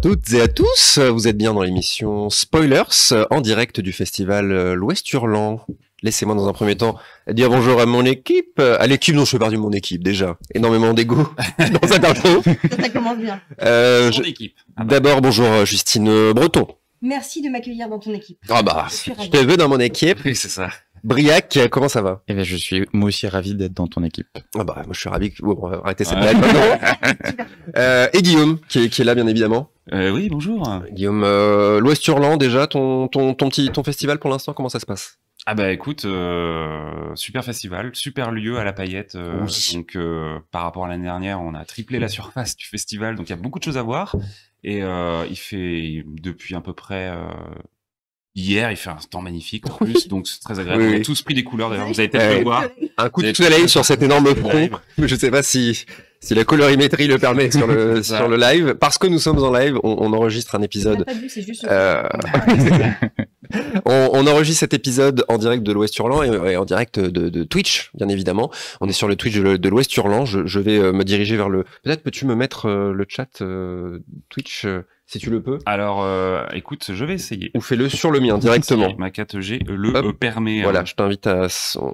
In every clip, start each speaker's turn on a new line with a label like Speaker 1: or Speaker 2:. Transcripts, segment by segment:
Speaker 1: toutes et à tous. Vous êtes bien dans l'émission Spoilers en direct du festival euh, L'Ouest Hurlant. Laissez-moi dans un premier temps dire bonjour à mon équipe, à l'équipe dont je fais partie de mon équipe déjà. Énormément d'ego dans cette intro.
Speaker 2: Ça commence bien.
Speaker 1: Euh, ah bah. D'abord bonjour euh, Justine Breton.
Speaker 2: Merci de m'accueillir dans ton équipe.
Speaker 1: Ah bah, je te veux dans mon équipe. Oui, c'est ça. Briac, euh, comment ça va Eh bien, je suis moi aussi ravi d'être dans ton équipe. Ah bah, moi je suis ravi. Que... cette blague. Euh, et Guillaume, qui est, là bien évidemment. Euh, oui, bonjour. Guillaume, l'Ouest Hurlant déjà, ton, ton, petit ton festival pour l'instant, comment ça se passe
Speaker 3: Ah bah écoute, super festival, super lieu à la paillette. Donc par rapport à l'année dernière, on a triplé la surface du festival, donc il y a beaucoup de choses à voir. Et il fait depuis à peu près Hier, il fait un temps magnifique en plus, donc c'est très agréable. Tout On a tous pris des couleurs d'ailleurs, vous avez peut-être le voir. Un coup de soleil sur cet
Speaker 1: énorme mais Je ne sais pas si, si la colorimétrie le permet sur le, sur le live. Parce que nous sommes en live, on, enregistre un épisode. Euh, on, enregistre cet épisode en direct de l'Ouest Hurlant et, et, en direct de, Twitch, bien évidemment. On est sur le Twitch de, l'Ouest Hurlant. Je, je, vais euh, me diriger vers le. Peut-être peux-tu me mettre
Speaker 3: euh, le chat
Speaker 1: Twitch si tu le peux.
Speaker 3: Alors, euh, écoute,
Speaker 1: je vais essayer. Ou fais-le sur le mien directement.
Speaker 3: Ma 4G
Speaker 1: euh, le euh, permet. Hein. Voilà, je t'invite à.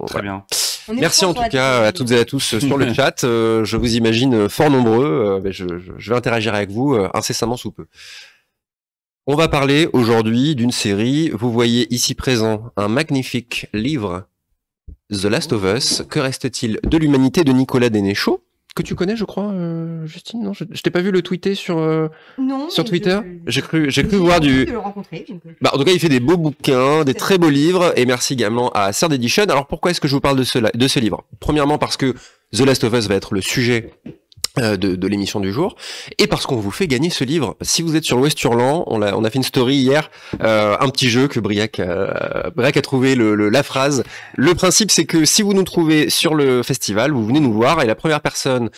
Speaker 1: Très bien. Merci en tout cas à toutes et à tous sur le chat. je vous imagine fort nombreux. je, je, vais interagir avec vous incessamment sous peu. On va parler aujourd'hui d'une série. Vous voyez ici présent un magnifique livre, The Last of Us. Que reste-t-il de l'humanité de Nicolas Dénéchaud que tu connais, je crois, euh, Justine. Non, je, t'ai pas vu le tweeter sur euh, sur Twitter. J'ai cru, j'ai cru voir du. Le rencontrer, bah, en tout cas, il fait des beaux bouquins, des très beaux livres, et merci également à Serd Edition. Alors pourquoi est-ce que je vous parle de ce de ce livre Premièrement parce que The Last of Us va être le sujet euh, de, l'émission du jour et parce qu'on vous fait gagner ce livre. Si vous êtes sur l'Ouest Hurlant, on a, on a fait une story hier, euh, un petit jeu que Briac, euh, a, a trouvé le, la phrase. Le principe c'est que si vous nous trouvez sur le festival, vous venez nous voir et la première personne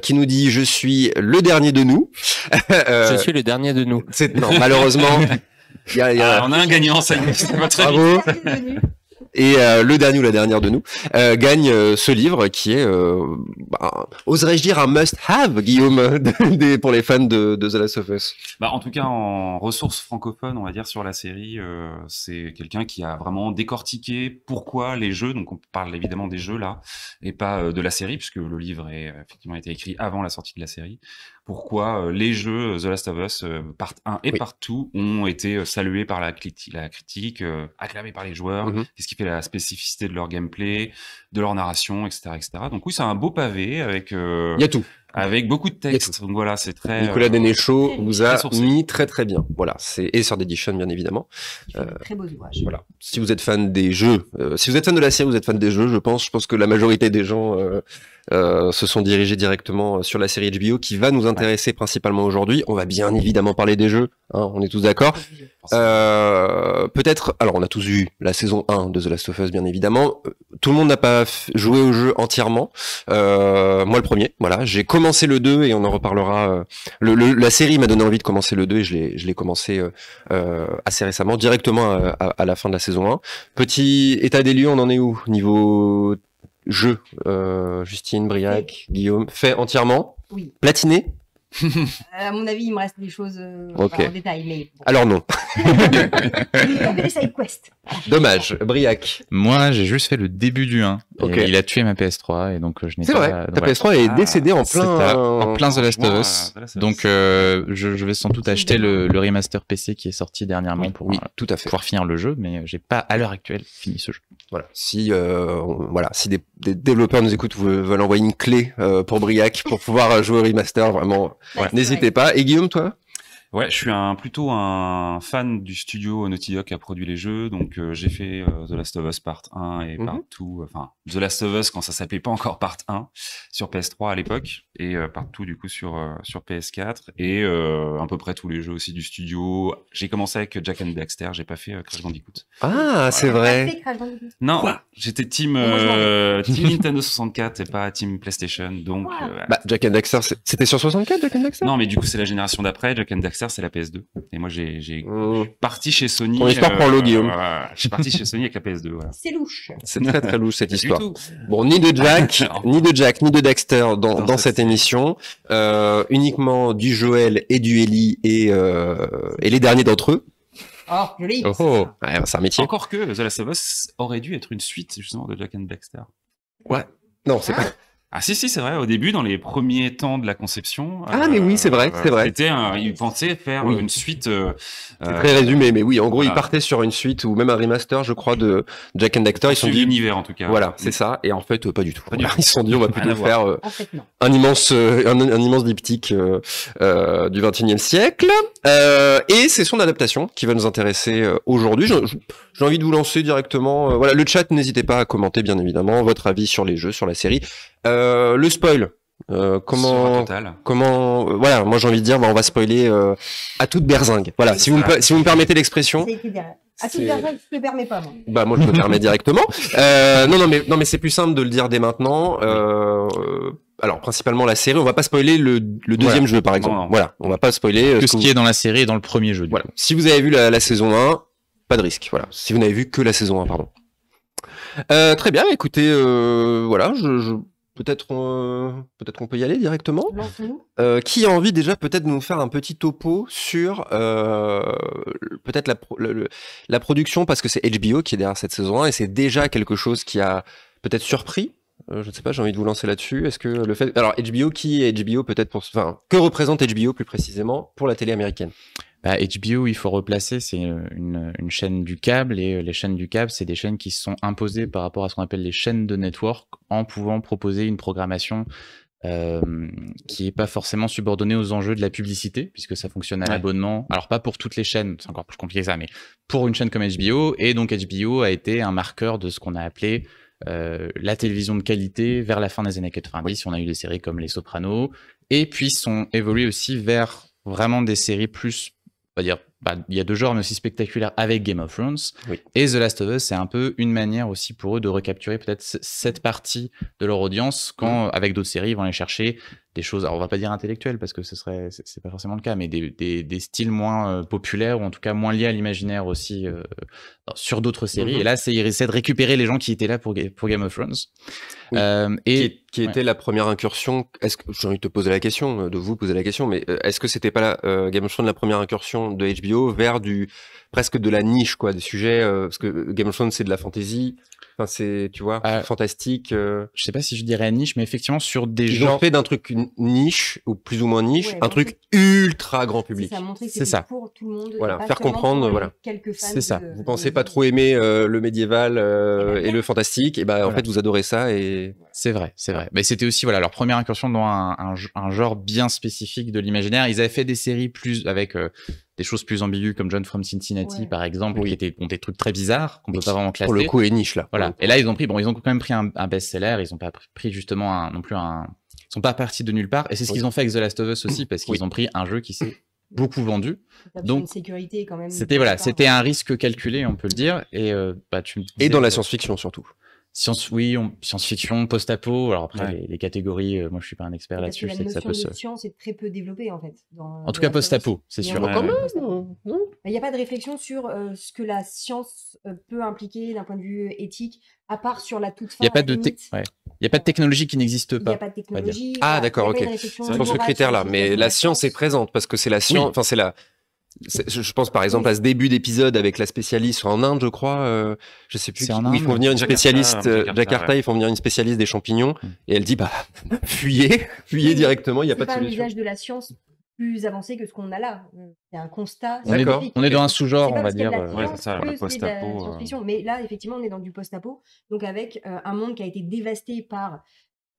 Speaker 1: qui nous dit je suis le dernier de nous. je suis le dernier de nous. C'est, malheureusement.
Speaker 3: Ah, on a un gagnant, ça très Bravo.
Speaker 1: Et euh, le dernier ou la dernière de nous euh, gagne euh, ce livre qui est, bah, oserais-je dire, un must-have, Guillaume, pour les fans de, The Last of Us.
Speaker 3: Bah, en tout cas, en ressources francophones, on va dire, sur la série, c'est quelqu'un qui a vraiment décortiqué pourquoi les jeux, donc on parle évidemment des jeux là, et pas de la série, puisque le livre est, effectivement été écrit avant la sortie de la série, pourquoi euh, les jeux euh, The Last of Us euh, Part 1 et Part partout ont été salués par la, critique, acclamés par les joueurs, mmh ce qui fait la spécificité de leur gameplay, de leur narration, etc. etc. Donc oui, c'est un beau pavé avec... Il y a tout avec beaucoup de textes. Donc voilà, c'est très. Nicolas euh, Denéchaud
Speaker 1: vous a mis très très bien. Voilà, c'est et sur bien évidemment. Euh, très beaux ouvrages. Voilà. Si vous êtes fan des jeux, euh, si vous êtes fan de la série, vous êtes fan des jeux, je pense. Je pense que la majorité des gens se sont dirigés directement sur la série HBO qui va nous intéresser principalement aujourd'hui. On va bien évidemment parler des jeux. Hein, on est tous d'accord. Peut-être. Alors, on a tous eu la saison 1 de The Last of Us, bien évidemment. Tout le monde n'a pas joué au jeu entièrement. moi, le premier. Voilà, j'ai le 2 et on en reparlera. Euh, le, la série m'a donné envie de commencer le 2 et je l'ai commencé euh, euh, assez récemment, directement à, à, la fin de la saison 1. Petit état des lieux, on en est où Niveau jeu, euh, Justine, Briac, Guillaume, fait entièrement oui. Platiné euh,
Speaker 2: à mon avis, il me reste des choses euh, en détail. Mais Alors non.
Speaker 4: Dommage, Briac. Moi, j'ai juste fait le début du 1. Il a tué ma PS3 et donc euh, je n'ai pas. C'est vrai. Ta PS3 est décédée en ah, plein en plein The Last of Us. Ah, donc je, vais sans doute acheter le, remaster PC qui est sorti dernièrement pour pouvoir finir le jeu, mais j'ai pas à l'heure actuelle fini ce jeu. Voilà, si euh,
Speaker 1: voilà, si des, développeurs nous écoutent, veulent envoyer une clé euh, pour Briac pour pouvoir jouer au remaster, vraiment, n'hésitez pas. Et Guillaume, toi
Speaker 3: Ouais, je suis un, plutôt un fan du studio Naughty Dog qui a produit les jeux. Donc, euh, j'ai fait euh, The Last of Us Part 1 et mhm. Part 2. Enfin, The Last of Us quand ça s'appelait pas encore Part 1 sur PS3 à l'époque. Et euh, Part 2 du coup sur, sur PS4. Et à peu près tous les jeux aussi du studio. J'ai commencé avec Jack and Daxter. J'ai pas fait Crash Bandicoot. Ah, c'est vrai.
Speaker 5: Crash Bandicoot. Non,
Speaker 3: j'étais team, team Nintendo 64 et pas team PlayStation. Donc, bah, Jack and Daxter, c'était sur 64 Jack and Daxter Non, mais du coup, c'est la génération d'après. Jack and Daxter c'est la PS2. Et moi, j'ai, j'ai, oh. parti chez Sony. on histoire euh, prend l'eau, Guillaume. j'ai parti chez Sony avec la PS2. C'est louche. C'est très très louche cette histoire.
Speaker 1: Bon, ni de Jack, ni de Jack, ni de Dexter dans, dans, cette émission. Euh, uniquement du Joel et du Ellie et, euh, et les derniers d'entre eux. Oh, joli. Oh,
Speaker 3: oh. Bah, c'est un métier. Encore que The Last of Us aurait dû être une suite justement de Jack and Dexter. Ouais. Non, c'est pas. Ah si si c'est vrai au début dans les premiers temps de la conception ah mais oui c'est euh, vrai c'est vrai c'était ils pensaient faire une suite euh, euh, très résumé
Speaker 1: mais oui en gros ils partaient sur une suite ou même un remaster je crois de Jack and Daxter ils sont dit univers en tout cas voilà c'est mm. ça et en fait euh, pas du tout ils se sont dit on va plutôt faire un immense un, immense diptyque du 21e siècle et c'est son adaptation qui va nous intéresser aujourd'hui j'ai envie de vous lancer directement voilà le chat n'hésitez pas à commenter bien évidemment votre avis sur les jeux sur la série euh, le spoil. Euh, comment comment euh, voilà moi j'ai envie de dire bah, on va spoiler à toute berzingue voilà si vous me, si vous me permettez l'expression
Speaker 2: à toute berzingue je te permets pas moi
Speaker 1: bah moi je me permets directement non non mais non mais c'est plus simple de le dire dès maintenant alors principalement la série on va pas spoiler le, deuxième jeu par exemple voilà
Speaker 4: on va pas spoiler que ce qui est dans la série et dans le premier jeu
Speaker 1: si vous avez vu la, saison 1 pas de risque voilà si vous n'avez vu que la saison 1 pardon très bien écoutez voilà je peut-être euh, peut qu'on peut y aller directement. Euh, qui a envie déjà peut-être de nous faire un petit topo sur euh, peut-être la, production parce que c'est HBO qui est derrière cette saison 1 et c'est déjà quelque chose qui a peut-être surpris. je ne sais pas, j'ai envie de vous lancer là-dessus. Est-ce que le fait alors HBO qui est HBO peut-être pour
Speaker 4: enfin que représente HBO plus précisément pour la télé américaine HBO, bah, il faut replacer, c'est euh, une, chaîne du câble et euh, les chaînes du câble, c'est des chaînes qui se sont imposées par rapport à ce qu'on appelle les chaînes de network en pouvant proposer une programmation euh, qui n'est pas forcément subordonnée aux enjeux de la publicité, puisque ça fonctionne à l'abonnement. Alors pas pour toutes les chaînes, c'est encore plus compliqué que ça, mais pour une chaîne comme HBO, et donc HBO a été un marqueur de ce qu'on a appelé la télévision de qualité vers la fin des années 90. On a eu des séries comme Les Sopranos, et puis sont évoluées aussi vers vraiment des séries plus on va dire bah, il y a deux genres mais aussi spectaculaires avec Game of Thrones. Et The Last of Us, c'est un peu une manière aussi pour eux de recapturer peut-être cette partie de leur audience quand, mm. avec d'autres séries, ils vont aller chercher des choses, alors on va pas dire intellectuelles parce que ce serait, c'est pas forcément le cas, mais des, styles moins euh, populaires ou en tout cas moins liés à l'imaginaire aussi euh, sur d'autres séries. Mm-hmm. Et là, c'est, ils essaient de récupérer les gens qui étaient là pour, pour Game of Thrones. Euh, et qui, était la première incursion Est-ce que j'ai envie de te poser la question,
Speaker 1: de vous poser la question, mais est-ce que c'était pas la, Game of Thrones la première incursion de HBO vers du presque de la niche quoi, des sujets euh, parce que Game of Thrones c'est de la fantasy, Enfin, c'est, tu vois, euh, fantastique. Euh. Je sais pas si je dirais niche, mais effectivement, sur des Ils ont fait d'un truc niche, ou plus ou moins niche, un truc ultra grand public. C'est ça. Pour
Speaker 5: tout le monde. Voilà, faire comprendre, voilà. C'est ça.
Speaker 1: vous pensez pas trop aimer euh, le médiéval ben, et, le fantastique, et bah, en fait,
Speaker 4: vous adorez ça et. C'est vrai, c'est vrai. Mais c'était aussi, voilà, leur première incursion dans un, genre bien spécifique de l'imaginaire. Ils avaient fait des séries plus avec des choses plus ambiguës comme John from Cincinnati par exemple qui était, ont des trucs très bizarres qu'on peut pas vraiment classer pour le coup est niche là voilà et là, ils ont pris, bon, ils ont quand même pris un, best-seller. Ils n'ont pas pris justement un, non plus un, ils sont pas partis de nulle part. Et c'est ce qu'ils ont fait avec The Last of Us aussi, parce qu'ils ont pris un jeu qui s'est beaucoup vendu. Donc C'était voilà, c'était un risque calculé, on peut le dire. Et euh, bah, tu et dans la euh, science-fiction surtout. Science, oui, science-fiction, post-apo. Alors après, les, catégories, euh, moi je suis pas un expert là-dessus. La notion ça peut de se...
Speaker 2: science est très peu développée en fait. en tout cas, post-apo, c'est sûr. Ah il n'y a pas de réflexion sur euh, ce que la science euh, peut impliquer d'un point de vue éthique, à part sur la toute fin. Il n'y
Speaker 4: a, pas de y a pas de technologie qui n'existe pas. Il n'y a pas de technologie. Ah d'accord, ok. C'est pour ce critère-là.
Speaker 1: Mais la science est présente parce que c'est la science, enfin c'est la je pense par exemple à ce début d'épisode avec la spécialiste en Inde, je crois. Euh, je sais plus. Qui, ils font venir une spécialiste euh, Jakarta, il Jakarta, ils font venir une spécialiste des champignons mm. et elle dit bah fuyez, fuyez directement, il n'y a pas de solution. C'est
Speaker 2: un usage de la science plus avancé que ce qu'on a là. C'est un constat. On, est dans,
Speaker 4: un sous-genre, on va dire. Euh, post-apo.
Speaker 2: Mais là, effectivement, on est dans du post-apo, donc avec un monde qui a été dévasté par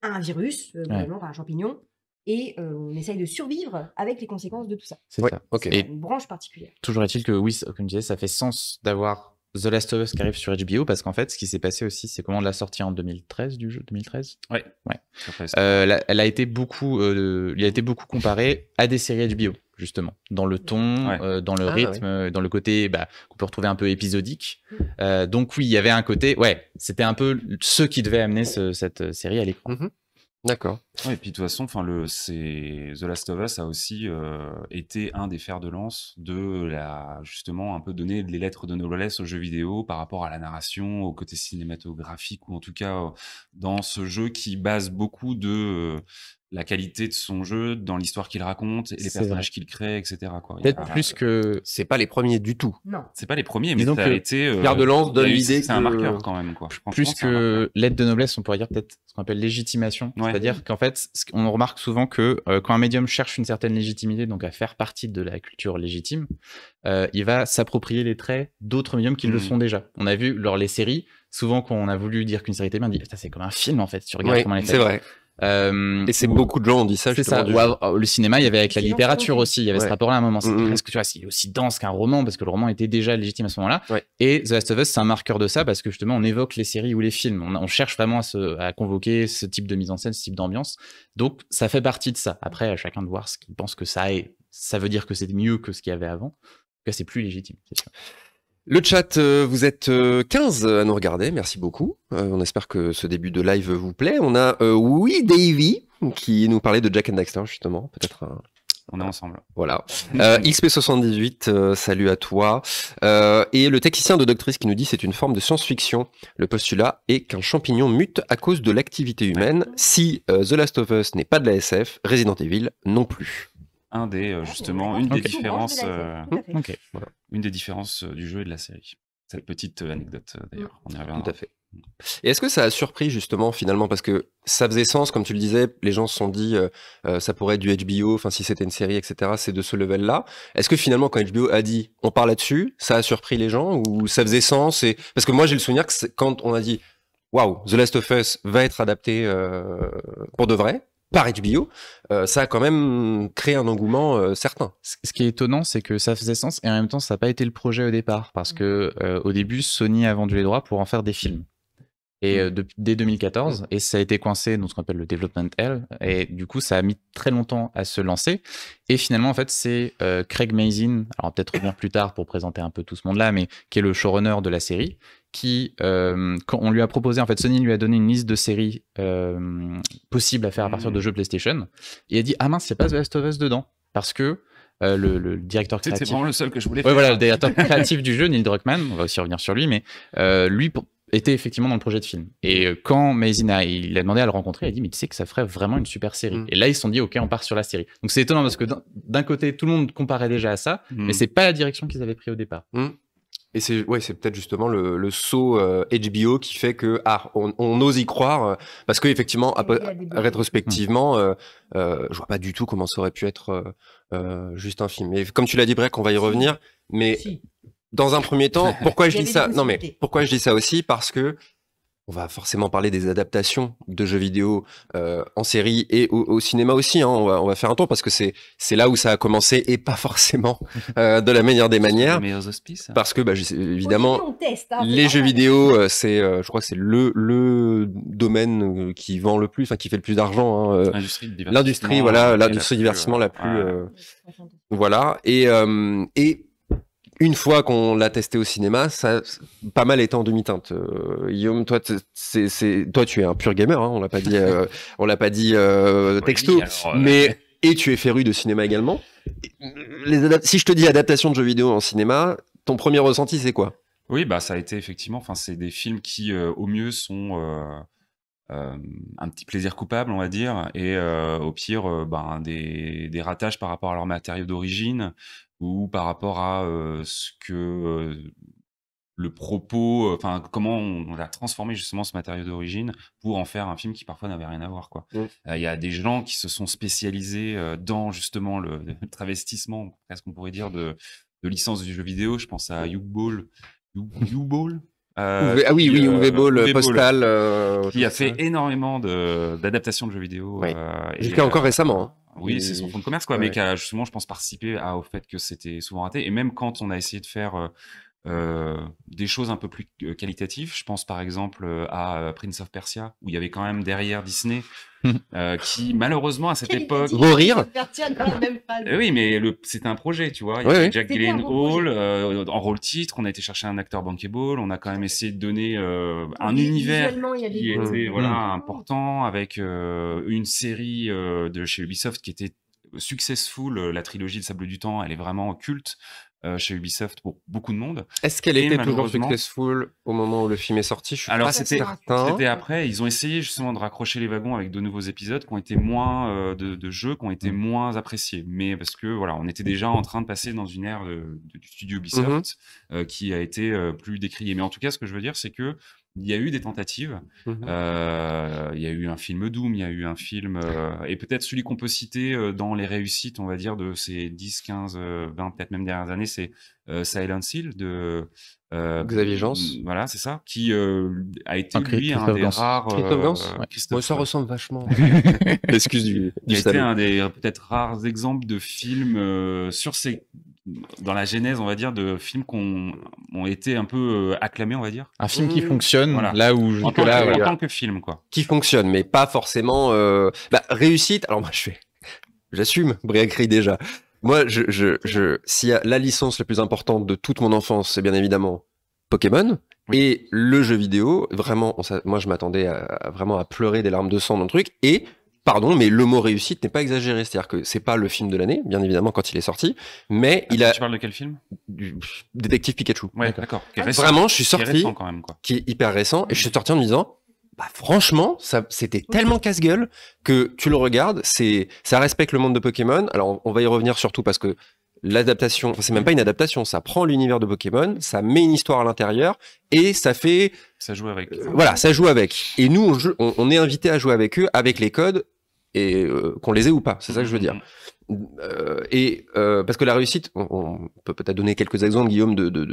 Speaker 2: un virus, par un champignon et euh, on essaye de survivre avec les conséquences de tout ça. C'est ça. ok. Et une branche particulière.
Speaker 4: Toujours est-il que oui, comme je ça fait sens d'avoir The Last of Us qui arrive sur HBO parce qu'en fait, ce qui s'est passé aussi, c'est comment l'a sortie en 2013 du jeu 2013. Ouais. Ouais. Euh, elle, a, été beaucoup, comparée euh, il a été beaucoup comparé à des séries HBO justement dans le ton, dans le ah, bah rythme, dans le côté bah, qu'on peut retrouver un peu épisodique. Mm. donc oui, il y avait un côté, ouais, c'était un peu ce qui devait amener cette série à l'écran. Mm-hmm. D'accord et puis de toute façon, enfin le The
Speaker 3: Last of Us a aussi euh, été un des fers de lance de la justement un peu donner les lettres de noblesse aux jeux vidéo par rapport à la narration, au côté cinématographique ou en tout cas euh, dans ce jeu qui base beaucoup de euh, la qualité de son jeu dans l'histoire qu'il raconte, les personnages qu'il crée, etc. Peut-être plus
Speaker 1: que c'est pas les premiers du tout.
Speaker 3: Non, c'est pas les premiers, mais ça a été. Euh, de lance donne l'idée c'est un marqueur quand même quoi. plus
Speaker 4: que l'aide de noblesse, on pourrait dire peut-être ce qu'on appelle légitimation, c'est-à-dire qu'en fait fait, on remarque souvent que euh, quand un médium cherche une certaine légitimité, donc à faire partie de la culture légitime, euh, il va s'approprier les traits d'autres médiums qui le sont hmm. déjà. On a vu lors les séries, souvent quand on a voulu dire qu'une série était bien, on dit ah, c'est comme un film en fait, tu regardes comment elle est C'est vrai. Euh, et c'est beaucoup de gens ont dit ça. C'est ça. Oh, le cinéma, il y avait avec la littérature aussi. Il y avait ce rapport-là à un moment. C'est mm-hmm. presque tu vois, c'est aussi dense qu'un roman parce que le roman était déjà légitime à ce moment-là. Et The Last of Us, c'est un marqueur de ça parce que justement, on évoque les séries ou les films. On, cherche vraiment à, se, à, convoquer ce type de mise en scène, ce type d'ambiance. Donc, ça fait partie de ça. Après, à chacun de voir ce qu'il pense que ça est. Ça veut dire que c'est mieux que ce qu'il y avait avant. En tout cas, c'est plus légitime. C'est le chat, euh, vous êtes 15 euh, à nous regarder, merci beaucoup. Euh, on espère que ce
Speaker 1: début de live vous plaît. On a Oui Davy qui nous parlait de Jack and Dexter justement, peut-être on est ensemble. Voilà. XP78, salut à toi. et le technicien de Doctrice qui nous dit c'est une forme de science-fiction. Le postulat est qu'un champignon mute à cause de l'activité humaine. Si The Last of Us n'est pas de la SF, Resident Evil non
Speaker 3: plus un des euh, ah, justement euh, une des différences, une des différences du jeu et de la série. Cette petite euh, anecdote d'ailleurs, mm. on y reviendra. Tout à fait.
Speaker 1: Et est-ce que ça a surpris justement finalement parce que ça faisait sens comme tu le disais, les gens se sont dit ça pourrait être du HBO, enfin si c'était une série etc. C'est de ce level là. Est-ce que finalement quand HBO a dit on parle là-dessus, ça a surpris les gens ou ça faisait sens et parce que moi j'ai le souvenir que quand on a dit waouh The Last of Us va être adapté pour de vrai, par du bio euh, ça a quand même
Speaker 4: créé un engouement euh, certain. Ce qui est étonnant, c'est que ça faisait sens et en même temps, ça n'a pas été le projet au départ parce que euh, au début, Sony a vendu les droits pour en faire des films. Et mm. dès 2014, et ça a été coincé dans ce qu'on appelle le development hell, et du coup, ça a mis très longtemps à se lancer. Et finalement, en fait, c'est Craig Mazin, alors peut-être revenir plus tard pour présenter un peu tout ce monde-là, mais qui est le showrunner de la série, qui, euh, quand on lui a proposé, en fait, Sony lui a donné une liste de séries euh, possibles à faire à partir hmm. de jeux PlayStation, et a dit ah mince, c'est pas The Last of Us dedans, parce que euh, le, directeur créatif. C'est vraiment le seul que je voulais. Faire. Oui, voilà, hein. le directeur créatif du jeu, Neil Druckmann, on va aussi revenir sur lui, mais lui était effectivement dans le projet de film. Et quand Maisina, il a demandé à le rencontrer, il a dit mais tu sais que ça ferait vraiment une super série. Hmm. Et là ils se sont dit ok on part sur la série. Donc c'est étonnant parce que d'un côté tout le monde comparait déjà à ça, hmm. mais c'est pas la direction qu'ils avaient pris au départ.
Speaker 1: Et c'est ouais, c'est peut-être justement le, saut HBO euh, qui fait que ah, on, ose y croire euh, parce que effectivement, rétrospectivement, je euh, ne je vois pas du tout comment ça aurait pu être juste un film. Mais comme tu l'as dit, Breck, on va y revenir. Mais dans un premier temps, pourquoi je dis ça Non, mais pourquoi je dis ça aussi Parce que on va forcément parler des adaptations de jeux vidéo euh, en série et au, cinéma aussi. Hein. On, va, faire un tour parce que c'est là où ça a commencé et pas forcément euh, de la manière des manières. Parce que bah, évidemment, hein, les jeux vidéo, euh, c'est je crois que c'est le domaine qui vend le plus, enfin qui fait le plus d'argent. Hein, l'industrie, voilà, l'industrie divertissement la plus. Voilà et et une fois qu'on l'a testé au cinéma, ça pas mal été en demi-teinte. Euh, Guillaume, toi, c'est, toi, tu es un pur gamer. Hein, on l'a pas dit, euh, on l'a pas dit euh, texto, mais et tu es féru de cinéma également. Les si je te dis adaptation de jeux vidéo en cinéma, ton premier
Speaker 3: ressenti c'est quoi Oui, bah ça a été effectivement. Enfin, c'est des films qui, au mieux, sont un petit plaisir coupable, on va dire, et au pire, ben, des, des, ratages par rapport à leur matériau d'origine, ou par rapport à ce que le propos, enfin comment on, a transformé justement ce matériau d'origine pour en faire un film qui parfois n'avait rien à voir. quoi. Mmh. Il y a des gens qui se sont spécialisés dans justement le, travestissement, travestissement, ce qu'on pourrait dire, de, de licence du jeu vidéo. Je pense à mmh. you ball you ball ah oui, oui, euh, Ball, euh, Postal. Euh, qui a fait énormément d'adaptations de, jeux vidéo. Oui. Jusqu'à encore récemment. Hein. Oui, c'est son fonds de commerce, quoi, mais qui a justement, je pense, participé au fait que c'était souvent raté. Et même quand on a essayé de faire euh, euh, des choses un peu plus euh, qualitatives. Je pense par exemple euh, à Prince of Persia, où il y avait quand même derrière Disney, qui malheureusement à cette époque. rire oui, mais le... c'était un projet, tu vois. Il y avait en rôle titre, on a été chercher un acteur bankable, on a quand même essayé de donner un univers qui était mm. important, avec une série de chez Ubisoft qui était successful, la trilogie de Sable du Temps, elle est vraiment culte. Euh, chez Ubisoft pour beaucoup de monde. Est-ce qu'elle était toujours
Speaker 1: successful au moment où le film est sorti Je suis Alors, pas certain. C'était
Speaker 3: après. Ils ont essayé justement de raccrocher les wagons avec de nouveaux épisodes qui ont été moins euh, de, jeux, qui ont été mm. moins appréciés. Mais parce que voilà, on était déjà en train de passer dans une ère euh, de, du studio mm-hmm. Ubisoft qui a été plus décriée. Mais en tout cas, ce que je veux dire, c'est que il y a eu des tentatives. Mhm. Euh, il y a eu un film Doom, il y a eu un film. Euh, et peut-être celui qu'on peut citer euh, dans les réussites, on va dire, de ces 10, 15, 20, peut-être même dernières années, c'est Silent Hill de. Xavier Jans. Voilà, c'est ça. Qui a été, écrit un des rares.
Speaker 1: ça ressemble vachement. Excuse du. Il a été un
Speaker 3: des peut-être rares exemples de films sur ces dans la genèse, on va dire, de films qui ont, été un peu euh, acclamés, on va dire.
Speaker 4: Un film qui mmh. fonctionne, là où je... en, tant que, en
Speaker 3: que film, quoi.
Speaker 1: Qui fonctionne, mais pas forcément euh, bah, réussite. Alors moi, je fais, j'assume, Briacry déjà. Moi, je, la licence la plus importante de toute mon enfance, c'est bien évidemment Pokémon. Et le jeu vidéo, vraiment, moi je m'attendais vraiment à pleurer des larmes de sang dans le truc. Et pardon, mais le mot réussite n'est pas exagéré. C'est-à-dire que c'est pas le film de l'année, bien évidemment, quand il est sorti, mais il a. Tu parles de quel film du... Détective Pikachu. Ouais, d'accord. Vraiment, je suis sorti. Qui est, qui est hyper récent, et je suis sorti en me disant, bah franchement, ça c'était tellement casse-gueule que tu le regardes, c'est ça respecte le monde de Pokémon. Alors on va y revenir surtout parce que l'adaptation, enfin, c'est même pas une adaptation, ça prend l'univers de Pokémon, ça met une histoire à l'intérieur et ça fait ça joue avec. Euh, voilà, ça joue avec. Et nous on, est invité à jouer avec eux avec les codes et euh, qu'on les ait ou pas, c'est ça que je veux dire. Mm, mm, mm. Euh, et euh, parce que la réussite, on, peut peut-être donner quelques exemples, Guillaume, de, de,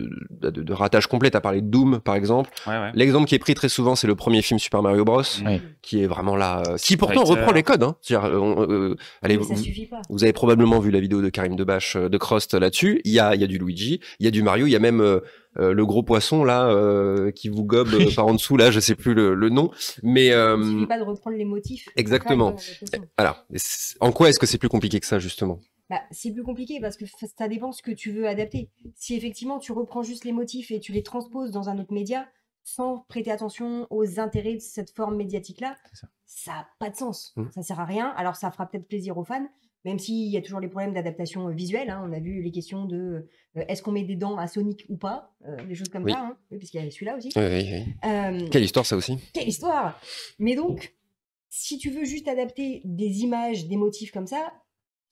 Speaker 1: de, ratage complet. À parlé de Doom, par exemple. L'exemple qui est pris très souvent, c'est le premier film Super Mario Bros, mm. qui est vraiment là, euh, qui pourtant reprend les codes. Hein. euh, allez, vous, avez probablement vu la vidéo de Karim Debache de Crost là-dessus. Il y a, il y a du Luigi, il y a du Mario, il y a même le gros poisson là qui vous gobe par en dessous là je sais plus le, le nom mais il pas
Speaker 2: de reprendre les motifs exactement
Speaker 1: alors en quoi est-ce que c'est plus compliqué que ça
Speaker 2: justement bah, c'est plus compliqué parce que ça dépend ce que tu veux adapter. Si effectivement tu reprends juste les motifs et tu les transposes dans un autre média sans prêter attention aux intérêts de cette forme médiatique-là, ça n'a pas de sens. Mmh. Ça ne sert à rien. Alors ça fera peut-être plaisir aux fans, même s'il y a toujours les problèmes d'adaptation euh, visuelle. Hein. On a vu les questions de euh, est-ce qu'on met des dents à Sonic ou pas, euh, des choses comme ça, hein. oui, parce qu'il y a celui-là aussi. Oui,
Speaker 1: oui, quelle histoire ça aussi
Speaker 2: Quelle histoire Mais donc, si tu veux juste adapter des images, des motifs comme ça,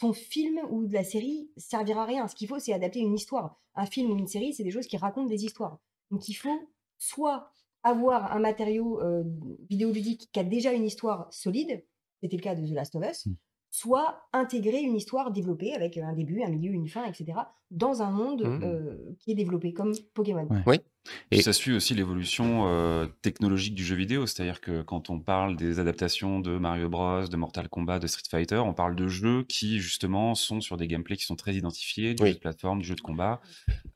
Speaker 2: son film ou de la série servira à rien. Ce qu'il faut, c'est adapter une histoire. Un film ou une série, c'est des choses qui racontent des histoires. Donc il faut soit avoir un matériau euh, vidéoludique qui a déjà une histoire solide, c'était le cas de The Last of Us, hmm. soit intégrer une histoire développée avec un début, un milieu, une fin, etc., dans un monde hmm. euh, qui est développé, comme Pokémon.
Speaker 3: Oui, et ça suit aussi l'évolution euh, technologique du jeu vidéo, c'est-à-dire que quand on parle des adaptations de Mario Bros, de Mortal Kombat, de Street Fighter, on parle de jeux qui justement sont sur des gameplays qui sont très identifiés, du jeu de plateforme, du jeu de combat,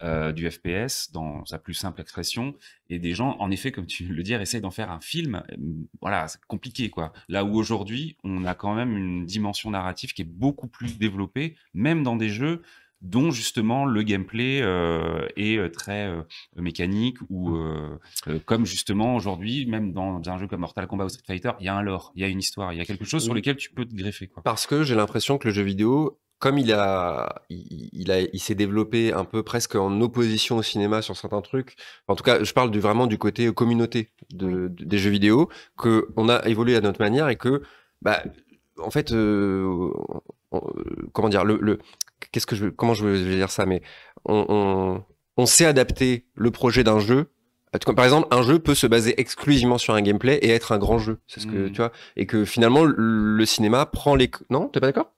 Speaker 3: euh, du FPS dans sa plus simple expression, et des gens, en effet, comme tu le disais, essayent d'en faire un film. Euh, voilà, c'est compliqué quoi. Là où aujourd'hui, on a quand même une dimension narrative qui est beaucoup plus développée, même dans des jeux dont justement le gameplay euh, est euh, très euh, mécanique ou mmh. comme justement aujourd'hui, même dans, un jeu comme Mortal Kombat ou Street Fighter, il y a un lore, il y a une histoire, il y a quelque chose sur lequel tu peux te greffer. Parce que j'ai l'impression que le jeu vidéo,
Speaker 1: comme il a, il, a, il s'est développé un peu presque en opposition au cinéma sur certains trucs. En tout cas, je parle du, vraiment du côté communauté des jeux vidéo que on a évolué à notre manière et que, bah, en fait, comment dire, le qu'est-ce que je, comment je veux, dire ça, mais on, on, sait adapter le projet d'un jeu par exemple, un jeu peut se baser exclusivement sur un gameplay et être un grand jeu. C'est ce que hmm. tu vois. Et que finalement, le cinéma prend les. Non, t'es pas d'accord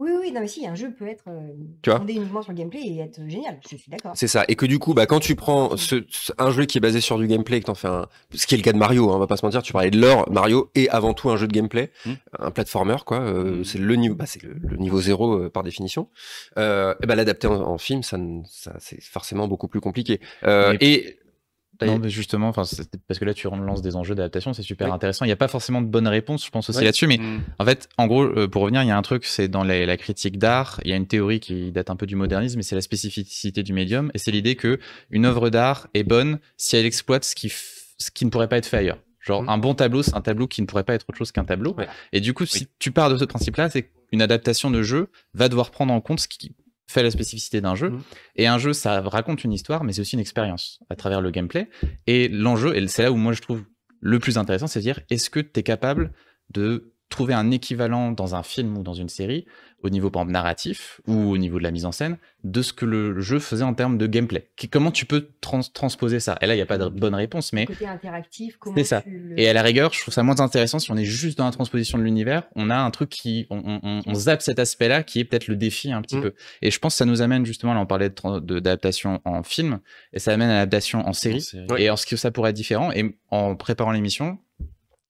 Speaker 2: oui, oui, non, mais si, un jeu peut être euh, tu vois fondé uniquement sur le gameplay et être génial, je suis d'accord. C'est ça.
Speaker 1: Et que du coup, bah, quand tu prends mmh. ce, un jeu qui est basé sur du gameplay que t'en fais un. Ce qui est le cas de Mario, hein, on va pas se mentir, tu parlais de l'or, Mario est avant tout un jeu de gameplay, mmh. un platformer, quoi. Euh, mmh. c'est le niveau, bah, c'est le, niveau zéro euh, par définition. et bah, l'adapter en, film, ça, ça c'est forcément beaucoup plus compliqué.
Speaker 4: et non, mais justement, enfin, parce que là, tu relances des enjeux d'adaptation, c'est super intéressant. Il n'y a pas forcément de bonne réponse, je pense aussi là-dessus. Mais mm. en fait, en gros, euh, pour revenir, il y a un truc, c'est dans la, critique d'art, il y a une théorie qui date un peu du modernisme, et c'est la spécificité du médium, et c'est l'idée que une œuvre d'art est bonne si elle exploite ce qui, ne pourrait pas être fait ailleurs. Genre, mm. un bon tableau, c'est un tableau qui ne pourrait pas être autre chose qu'un tableau. Et du coup, si tu pars de ce principe-là, c'est une adaptation de jeu va devoir prendre en compte ce qui fait la spécificité d'un jeu. Mm. Et un jeu, ça raconte une histoire, mais c'est aussi une expérience à travers le gameplay. Et l'enjeu, et c'est là où moi je trouve le plus intéressant, c'est de dire est-ce que tu es capable de trouver un équivalent dans un film ou dans une série, au niveau par narratif ou au niveau de la mise en scène, de ce que le jeu faisait en termes de gameplay. Comment tu peux transposer ça Et là, il n'y a pas de bonne réponse, mais... Côté
Speaker 2: interactif, C'est ça. Et à la
Speaker 4: rigueur, je trouve ça moins intéressant si on est juste dans la transposition de l'univers. On a un truc qui... On, on, zappe cet aspect-là qui est peut-être le défi un petit mm. peu. Et je pense que ça nous amène justement, là on parlait d'adaptation en film, et ça amène à l'adaptation en série, et en ce que ça pourrait être différent. Et en préparant l'émission,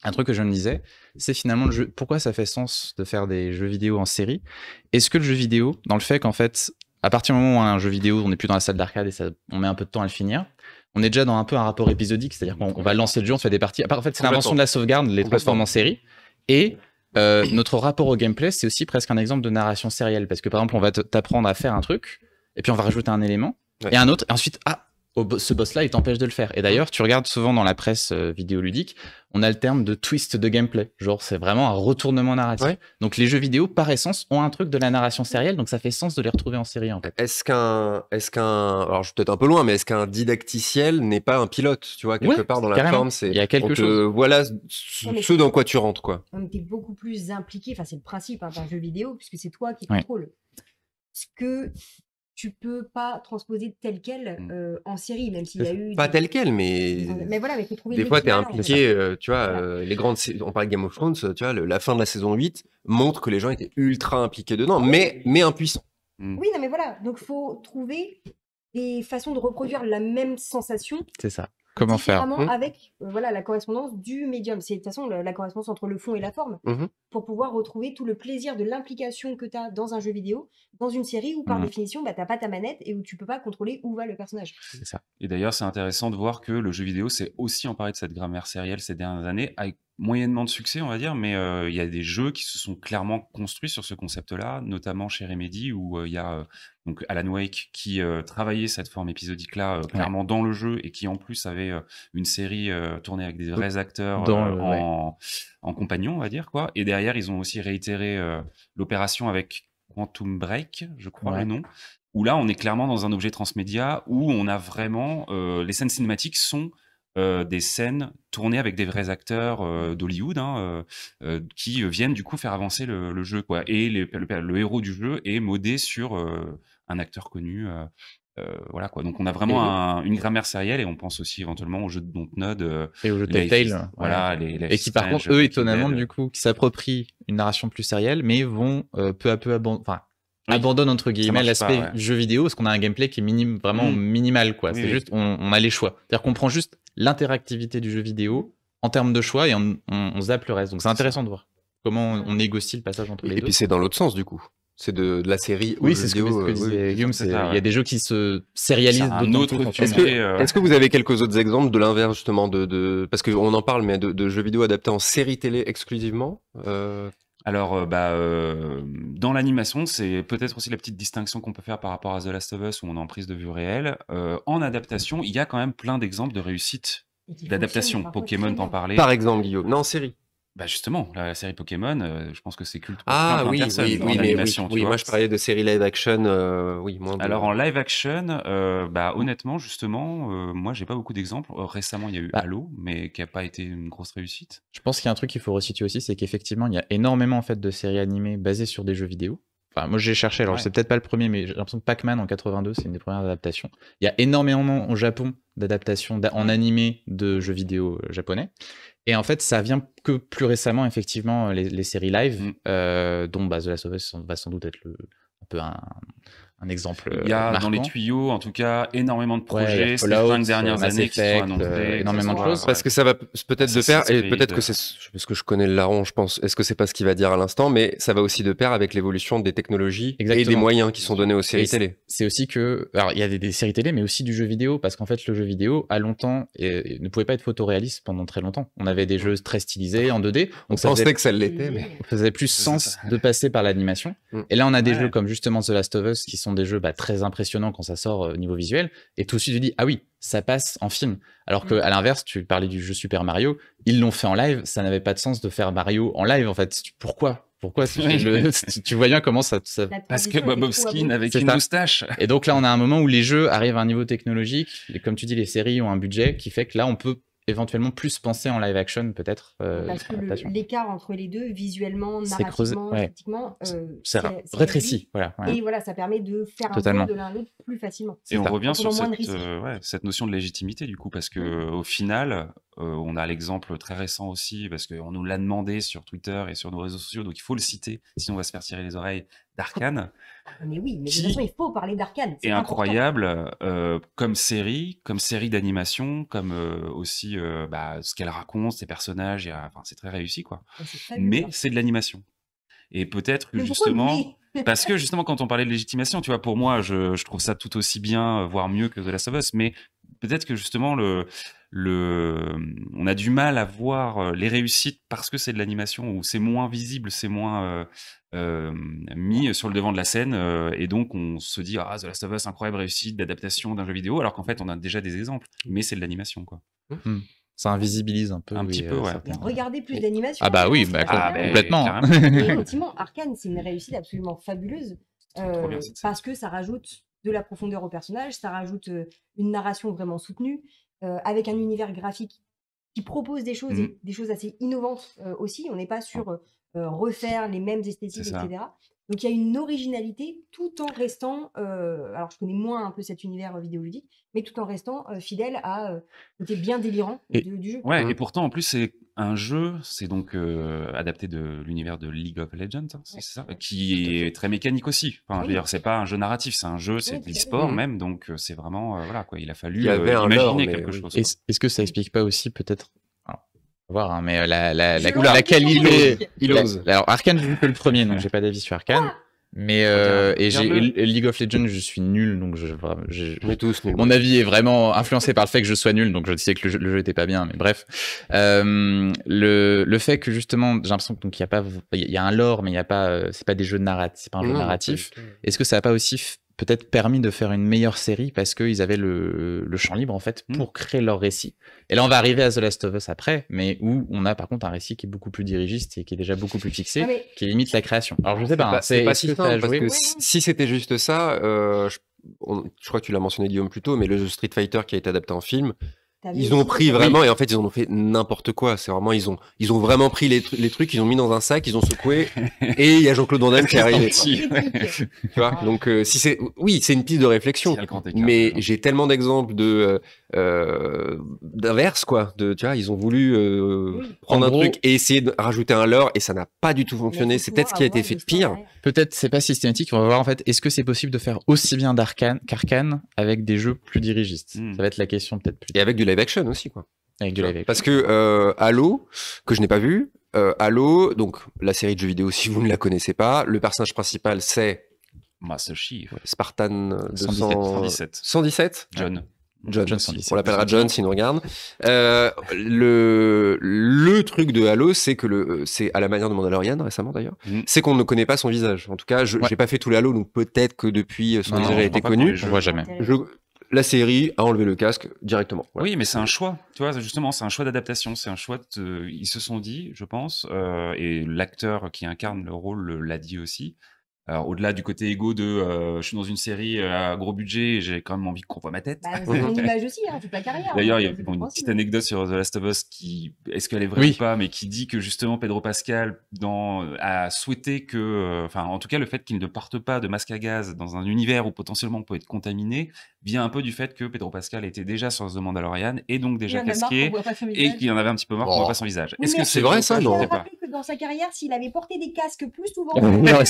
Speaker 4: un truc que je me disais, c'est finalement le jeu. Pourquoi ça fait sens de faire des jeux vidéo en série Est-ce que le jeu vidéo, dans le fait qu'en fait, à partir du moment où on a un jeu vidéo, on n'est plus dans la salle d'arcade et ça, on met un peu de temps à le finir, on est déjà dans un peu un rapport épisodique, c'est-à-dire qu'on va lancer le jeu, on fait des parties. En fait, c'est l'invention de la sauvegarde, les transforme en série. Et euh, notre rapport au gameplay, c'est aussi presque un exemple de narration sérielle, parce que par exemple, on va t'apprendre à faire un truc, et puis on va rajouter un élément, et un autre, et ensuite, ah, ce boss-là, il t'empêche de le faire. Et d'ailleurs, tu regardes souvent dans la presse euh, vidéoludique, on a le terme de twist de gameplay. Genre, c'est vraiment un retournement narratif. Donc, les jeux vidéo, par essence, ont un truc de la narration sérielle, donc ça fait sens de les retrouver en série.
Speaker 1: Est-ce qu'un, est-ce qu'un, alors je suis peut-être un peu loin, mais est-ce qu'un didacticiel n'est pas un pilote Tu vois, quelque part dans la forme, c'est. Il y a quelque chose. Voilà
Speaker 2: ce dans quoi tu rentres, quoi. On était beaucoup plus impliqué. Enfin, c'est le principe hein, d'un jeu vidéo, puisque c'est toi qui contrôle ce que tu peux pas transposer tel quel mmh. euh, en série, même s'il y a eu. Pas tel
Speaker 1: quel, mais. Mais
Speaker 2: voilà, mais faut trouver Des fois, tu es impliqué,
Speaker 1: euh, tu vois, euh, les grandes. On parle de Game of Thrones, tu vois, la fin de la saison 8 montre que les gens étaient ultra impliqués dedans, ah mais, mais
Speaker 4: impuissants. Mmh. Oui,
Speaker 2: non, mais voilà. Donc, faut trouver des façons de reproduire la même sensation.
Speaker 4: C'est ça. Comment faire mmh.
Speaker 2: Avec euh, voilà, la correspondance du médium. C'est de toute façon la, correspondance entre le fond et la forme mmh pour pouvoir retrouver tout le plaisir de l'implication que tu as dans un jeu vidéo, dans une série où par mmh. définition, bah, tu n'as pas ta manette et où tu peux pas contrôler où va le personnage.
Speaker 3: C'est ça. Et d'ailleurs, c'est intéressant de voir que le jeu vidéo s'est aussi emparé de cette grammaire sérielle ces dernières années avec moyennement de succès, on va dire, mais euh, il y a des jeux qui se sont clairement construits sur ce concept-là, notamment chez Remedy, où euh, il y a euh, donc Alan Wake qui travaillait cette forme épisodique-là clairement dans le jeu et qui en plus avait une série tournée avec des vrais acteurs en, compagnon, on va dire. quoi. Et derrière, ils ont aussi réitéré l'opération avec Quantum Break, je crois le nom, où là, on est clairement dans un objet transmédia où on a vraiment... les scènes cinématiques sont euh, des scènes tournées avec des vrais acteurs euh, d'Hollywood hein, euh, qui viennent du coup faire avancer le, jeu quoi. Et le, héros du jeu est modé sur un acteur connu. voilà quoi. Donc on a vraiment une grammaire sérielle et on pense aussi éventuellement aux jeux de Dontnod et aux jeux de Telltale. Voilà, et qui par contre eux étonnamment du coup
Speaker 4: qui s'approprient une narration plus sérielle mais vont peu à peu abandonner abandonne entre guillemets l'aspect jeu vidéo parce qu'on a un gameplay qui est vraiment mm. minimal quoi. c'est juste on, a les choix. C'est-à-dire qu'on prend juste l'interactivité du jeu vidéo en termes de choix et on, zappe le reste. Donc c'est intéressant de voir comment on, négocie le passage entre les deux. Et puis c'est
Speaker 1: dans l'autre sens du coup. C'est de, la série. Oui, c'est ce que, euh, Il y a des jeux
Speaker 4: qui se sérialisent d'autres. Euh,
Speaker 1: Est-ce que, vous avez quelques autres exemples de l'inverse justement de, de... parce qu'on en parle mais de, jeux vidéo adaptés en série
Speaker 3: télé exclusivement euh, alors, euh, bah, euh, dans l'animation, c'est peut-être aussi la petite distinction qu'on peut faire par rapport à The Last of Us où on est en prise de vue réelle. Euh, en adaptation, il y a quand même plein d'exemples de réussite d'adaptation. Pokémon, t'en parlais. Par exemple, Guillaume. Non, série. Bah justement, la, série Pokémon, euh, je pense que c'est culte pour ah, plein, oui, oui, en Oui, moi je parlais de série live action. Euh, oui, Alors en live action, euh, bah honnêtement, justement, moi j'ai pas beaucoup d'exemples. Récemment, il y a eu bah Halo, mais qui a pas été une grosse réussite.
Speaker 4: Je pense qu'il y a un truc qu'il faut resituer aussi, c'est qu'effectivement, il y a énormément en fait de séries animées basées sur des jeux vidéo moi j'ai cherché, alors c'est peut-être pas le premier, mais j'ai l'impression que Pac-Man en 82, c'est une des premières adaptations. Il y a énormément au Japon d'adaptations en animé de jeux vidéo euh, japonais. Et en fait, ça vient que plus récemment, effectivement, euh, les, séries live, mm. euh, dont The Last of Us va sans doute être un peu un, un exemple. Il y a dans les
Speaker 3: tuyaux, en tout cas, énormément de projets ouais, ces cinq dernières années qui sont annoncés, euh, énormément de choses. Euh, parce
Speaker 4: que ça va peut-être de pair, et peut-être que c'est parce que
Speaker 1: je connais le larron, je pense. Est-ce que c'est pas ce qu'il va dire à l'instant, mais ça va aussi de pair avec l'évolution des technologies et des moyens qui sont donnés aux séries télé.
Speaker 4: C'est aussi que, alors il y a des, séries télé, mais aussi du jeu vidéo, parce qu'en fait le jeu vidéo a longtemps et, ne pouvait pas être photoréaliste pendant très longtemps. On avait des jeux très stylisés en 2D. On pensait que ça l'était, mais faisait plus sens de passer par l'animation. Mm. Et là, on a des jeux comme justement The Last of Us qui sont des jeux bah, très impressionnants quand ça sort au euh, niveau visuel, et tout de suite tu dis ah oui, ça passe en film. Alors que mm. l'inverse, tu parlais du jeu Super Mario, ils l'ont fait en live, ça n'avait pas de sens de faire Mario en live en fait. Pourquoi pourquoi tu vois bien comment ça, parce que Bob avec une moustache. Et donc là, on a un moment où les jeux arrivent à un niveau technologique. Et comme tu dis, les séries ont un budget qui fait que là, on peut éventuellement plus penser en live action, peut-être. Euh, parce que
Speaker 2: l'écart entre les deux, visuellement, narrativement, c'est euh, rétréci.
Speaker 4: Voilà,
Speaker 3: Et voilà,
Speaker 2: ça permet de faire un peu de l'un l'autre plus facilement. Et on revient sur cette,
Speaker 3: euh, cette, notion de légitimité, du coup, parce que au final, on a l'exemple très récent aussi, parce qu'on nous l'a demandé sur Twitter et sur nos réseaux sociaux, donc il faut le citer, sinon on va se faire tirer les oreilles d'Arkane.
Speaker 2: Ah, mais oui, mais il faut parler d'Arcane. C'est
Speaker 3: incroyable euh, comme série, comme série d'animation, comme euh, aussi euh, bah, ce qu'elle raconte, ses personnages. enfin, c'est très réussi, quoi.
Speaker 5: Ah, mais
Speaker 3: c'est de l'animation. Et peut-être que justement. parce que justement, quand on parlait de légitimation, tu vois, pour moi, je, je trouve ça tout aussi bien, voire mieux que The Last of Us. Mais peut-être que justement, le, on a du mal à voir euh, les réussites parce que c'est de l'animation où c'est moins visible, c'est moins euh, euh, mis sur le devant de la scène et donc on se dit ah The Last of Us incroyable réussite d'adaptation d'un jeu vidéo alors qu'en fait on a déjà des exemples mais c'est de l'animation quoi. Mmh.
Speaker 4: Mmh. Ça invisibilise un peu.
Speaker 3: Un
Speaker 2: Regardez plus d'animation.
Speaker 3: Ah bah oui, bah, ah, bah complètement.
Speaker 2: Arkane, c'est une réussite absolument fabuleuse parce que ça rajoute de la profondeur au personnage, ça rajoute une narration vraiment soutenue, euh, avec un univers graphique qui propose des choses, mmh des choses assez innovantes euh, aussi. On n'est pas mmh. sur euh, refaire les mêmes esthétiques, etc. Donc il y a une originalité tout en restant, euh, alors je connais moins un peu cet univers euh, vidéoludique, mais tout en restant euh, fidèle à côté bien délirant et, jeu. Ouais, mmh. et
Speaker 3: pourtant en plus c'est un jeu, c'est donc adapté de l'univers de League of Legends, hein, c'est ça, qui est très mécanique aussi. Enfin, c'est pas un jeu narratif, c'est un jeu, c'est de l'e-sport mmh. même, donc c'est vraiment voilà quoi. Il a fallu imaginer quelque chose.
Speaker 4: Est-ce que ça explique pas aussi peut-être voir, hein, mais euh, la, la, la, la qualité. Il ose. alors, Arkane, j'ai vu que le premier, donc j'ai pas d'avis sur Arkane. mais euh, et j'ai League of Legends, je suis nul, donc je, je, tous mon avis est vraiment influencé par le fait que je sois nul, donc je sais que le jeu, était pas bien, mais bref, euh, le, le fait que justement, j'ai l'impression que donc il y a pas, il y a un lore, mais il y a pas, c'est pas des jeux de narratif, c'est pas un jeu narratif. Est-ce que ça a pas aussi peut-être permis de faire une meilleure série parce qu'ils avaient le, champ libre en fait hmm. pour créer leur récit. Et là, on va arriver à The Last of Us après, mais où on a par contre un récit qui est beaucoup plus dirigiste et qui est déjà beaucoup plus fixé, ah, qui limite la création. Alors je sais pas, c'est pas hein, si simple si
Speaker 1: c'était juste ça, euh, je, crois que tu l'as mentionné Guillaume plus tôt, mais le Street Fighter qui a été adapté en film, ils ont pris vraiment, et en fait, ils ont fait n'importe quoi. C'est vraiment, ils ont, ils ont vraiment pris les, les, trucs, ils ont mis dans un sac, ils ont secoué, et il y a Jean-Claude Van qui est arrivé. tu vois, donc, euh, si c'est, oui, c'est une piste de réflexion. mais j'ai tellement d'exemples de, euh, euh, d'inverse, quoi. De, tu vois, ils ont voulu prendre un truc et essayer de rajouter un leurre, et ça n'a pas du tout fonctionné. C'est peut-être ce qui a été fait de pire.
Speaker 4: Peut-être, c'est pas systématique. On va voir, en fait, est-ce que c'est possible de faire aussi bien d'arcane qu'Arkane avec des jeux plus
Speaker 1: dirigistes? Hmm. Ça va être la question, peut-être plus. Et avec du action aussi, quoi. Avec du live action. Parce que euh, Halo, que je n'ai pas vu, euh, Halo, donc la série de jeux vidéo, si vous ne la connaissez pas, le personnage principal, c'est Master Chief. Spartan 117. Euh, 117 John. John, on l'appellera John s'il nous regarde. Euh, le, le truc de Halo, c'est que le, c'est à la manière de Mandalorian récemment d'ailleurs, mm. c'est qu'on ne connaît pas son visage. En tout cas, je n'ai pas fait tout les Halo, donc peut-être que depuis euh, son visage a été connu. Je vois jamais. Je, la série a enlevé le casque
Speaker 3: directement. Oui, mais c'est un choix. Tu vois, justement, c'est un choix d'adaptation. C'est un choix. De... Ils se sont dit, je pense, euh, et l'acteur qui incarne le rôle l'a dit aussi. au-delà du côté égo de euh, je suis dans une série euh, à gros budget et j'ai quand même envie qu'on voit ma tête. Bah, c'est une image
Speaker 2: aussi, hein, toute la carrière. Hein, D'ailleurs, il y a une petite anecdote
Speaker 3: sur The Last of Us qui, est-ce qu'elle est vraie ou pas, mais qui dit que justement Pedro Pascal dans, a souhaité que, enfin, en tout cas, le fait qu'il ne parte pas de masque à gaz dans un univers où potentiellement on peut être contaminé vient un peu du fait que Pedro Pascal était déjà sur The Mandalorian et donc déjà casqué et qu'il en avait un petit peu marre qu'on voit oh. pas son visage. Est-ce que c'est vrai ça Non. que
Speaker 2: dans sa carrière, s'il avait porté des casques plus souvent, euh,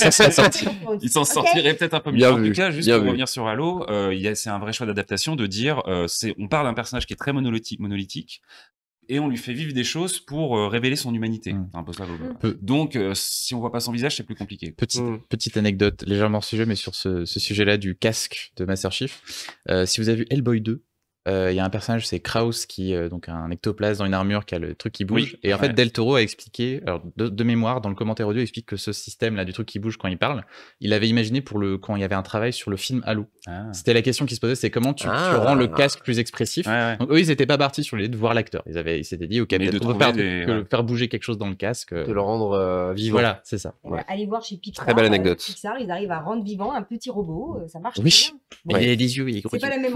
Speaker 2: il s'en sortirait peut-être
Speaker 3: un peu mieux. En tout cas, juste pour revenir sur Halo, euh, c'est un vrai choix d'adaptation de dire euh, on parle d'un personnage qui est très monolithique, et on lui fait vivre des choses pour euh, révéler son humanité. Mm.
Speaker 4: Mm. Donc, euh, si on voit pas son visage, c'est plus compliqué. Petite, mm. petite anecdote, légèrement sujet, mais sur ce, ce sujet-là du casque de Master Chief. Euh, si vous avez vu Hellboy 2, euh, il y a un personnage, c'est Kraus, qui euh, donc un ectoplasme dans une armure qui a le truc qui bouge. et en fait, Del Toro a expliqué, alors de, mémoire, dans le commentaire audio, il explique que ce système-là du truc qui bouge quand il parle, il avait imaginé pour le quand il y avait un travail sur le film Halo. Ah. C'était la question qui se posait, c'est comment tu, ah. rends le casque plus expressif. Donc eux, ils n'étaient pas partis sur l'idée de voir l'acteur. Ils ils s'étaient dit, ok, mais de faire, bouger quelque chose dans le casque, euh. de le rendre vivant. Voilà, c'est ça.
Speaker 2: Allez voir chez Pixar. Très belle anecdote. Pixar, ils arrivent à rendre vivant un petit robot, ça marche. Oui. bien. yeux, il est C'est pas la même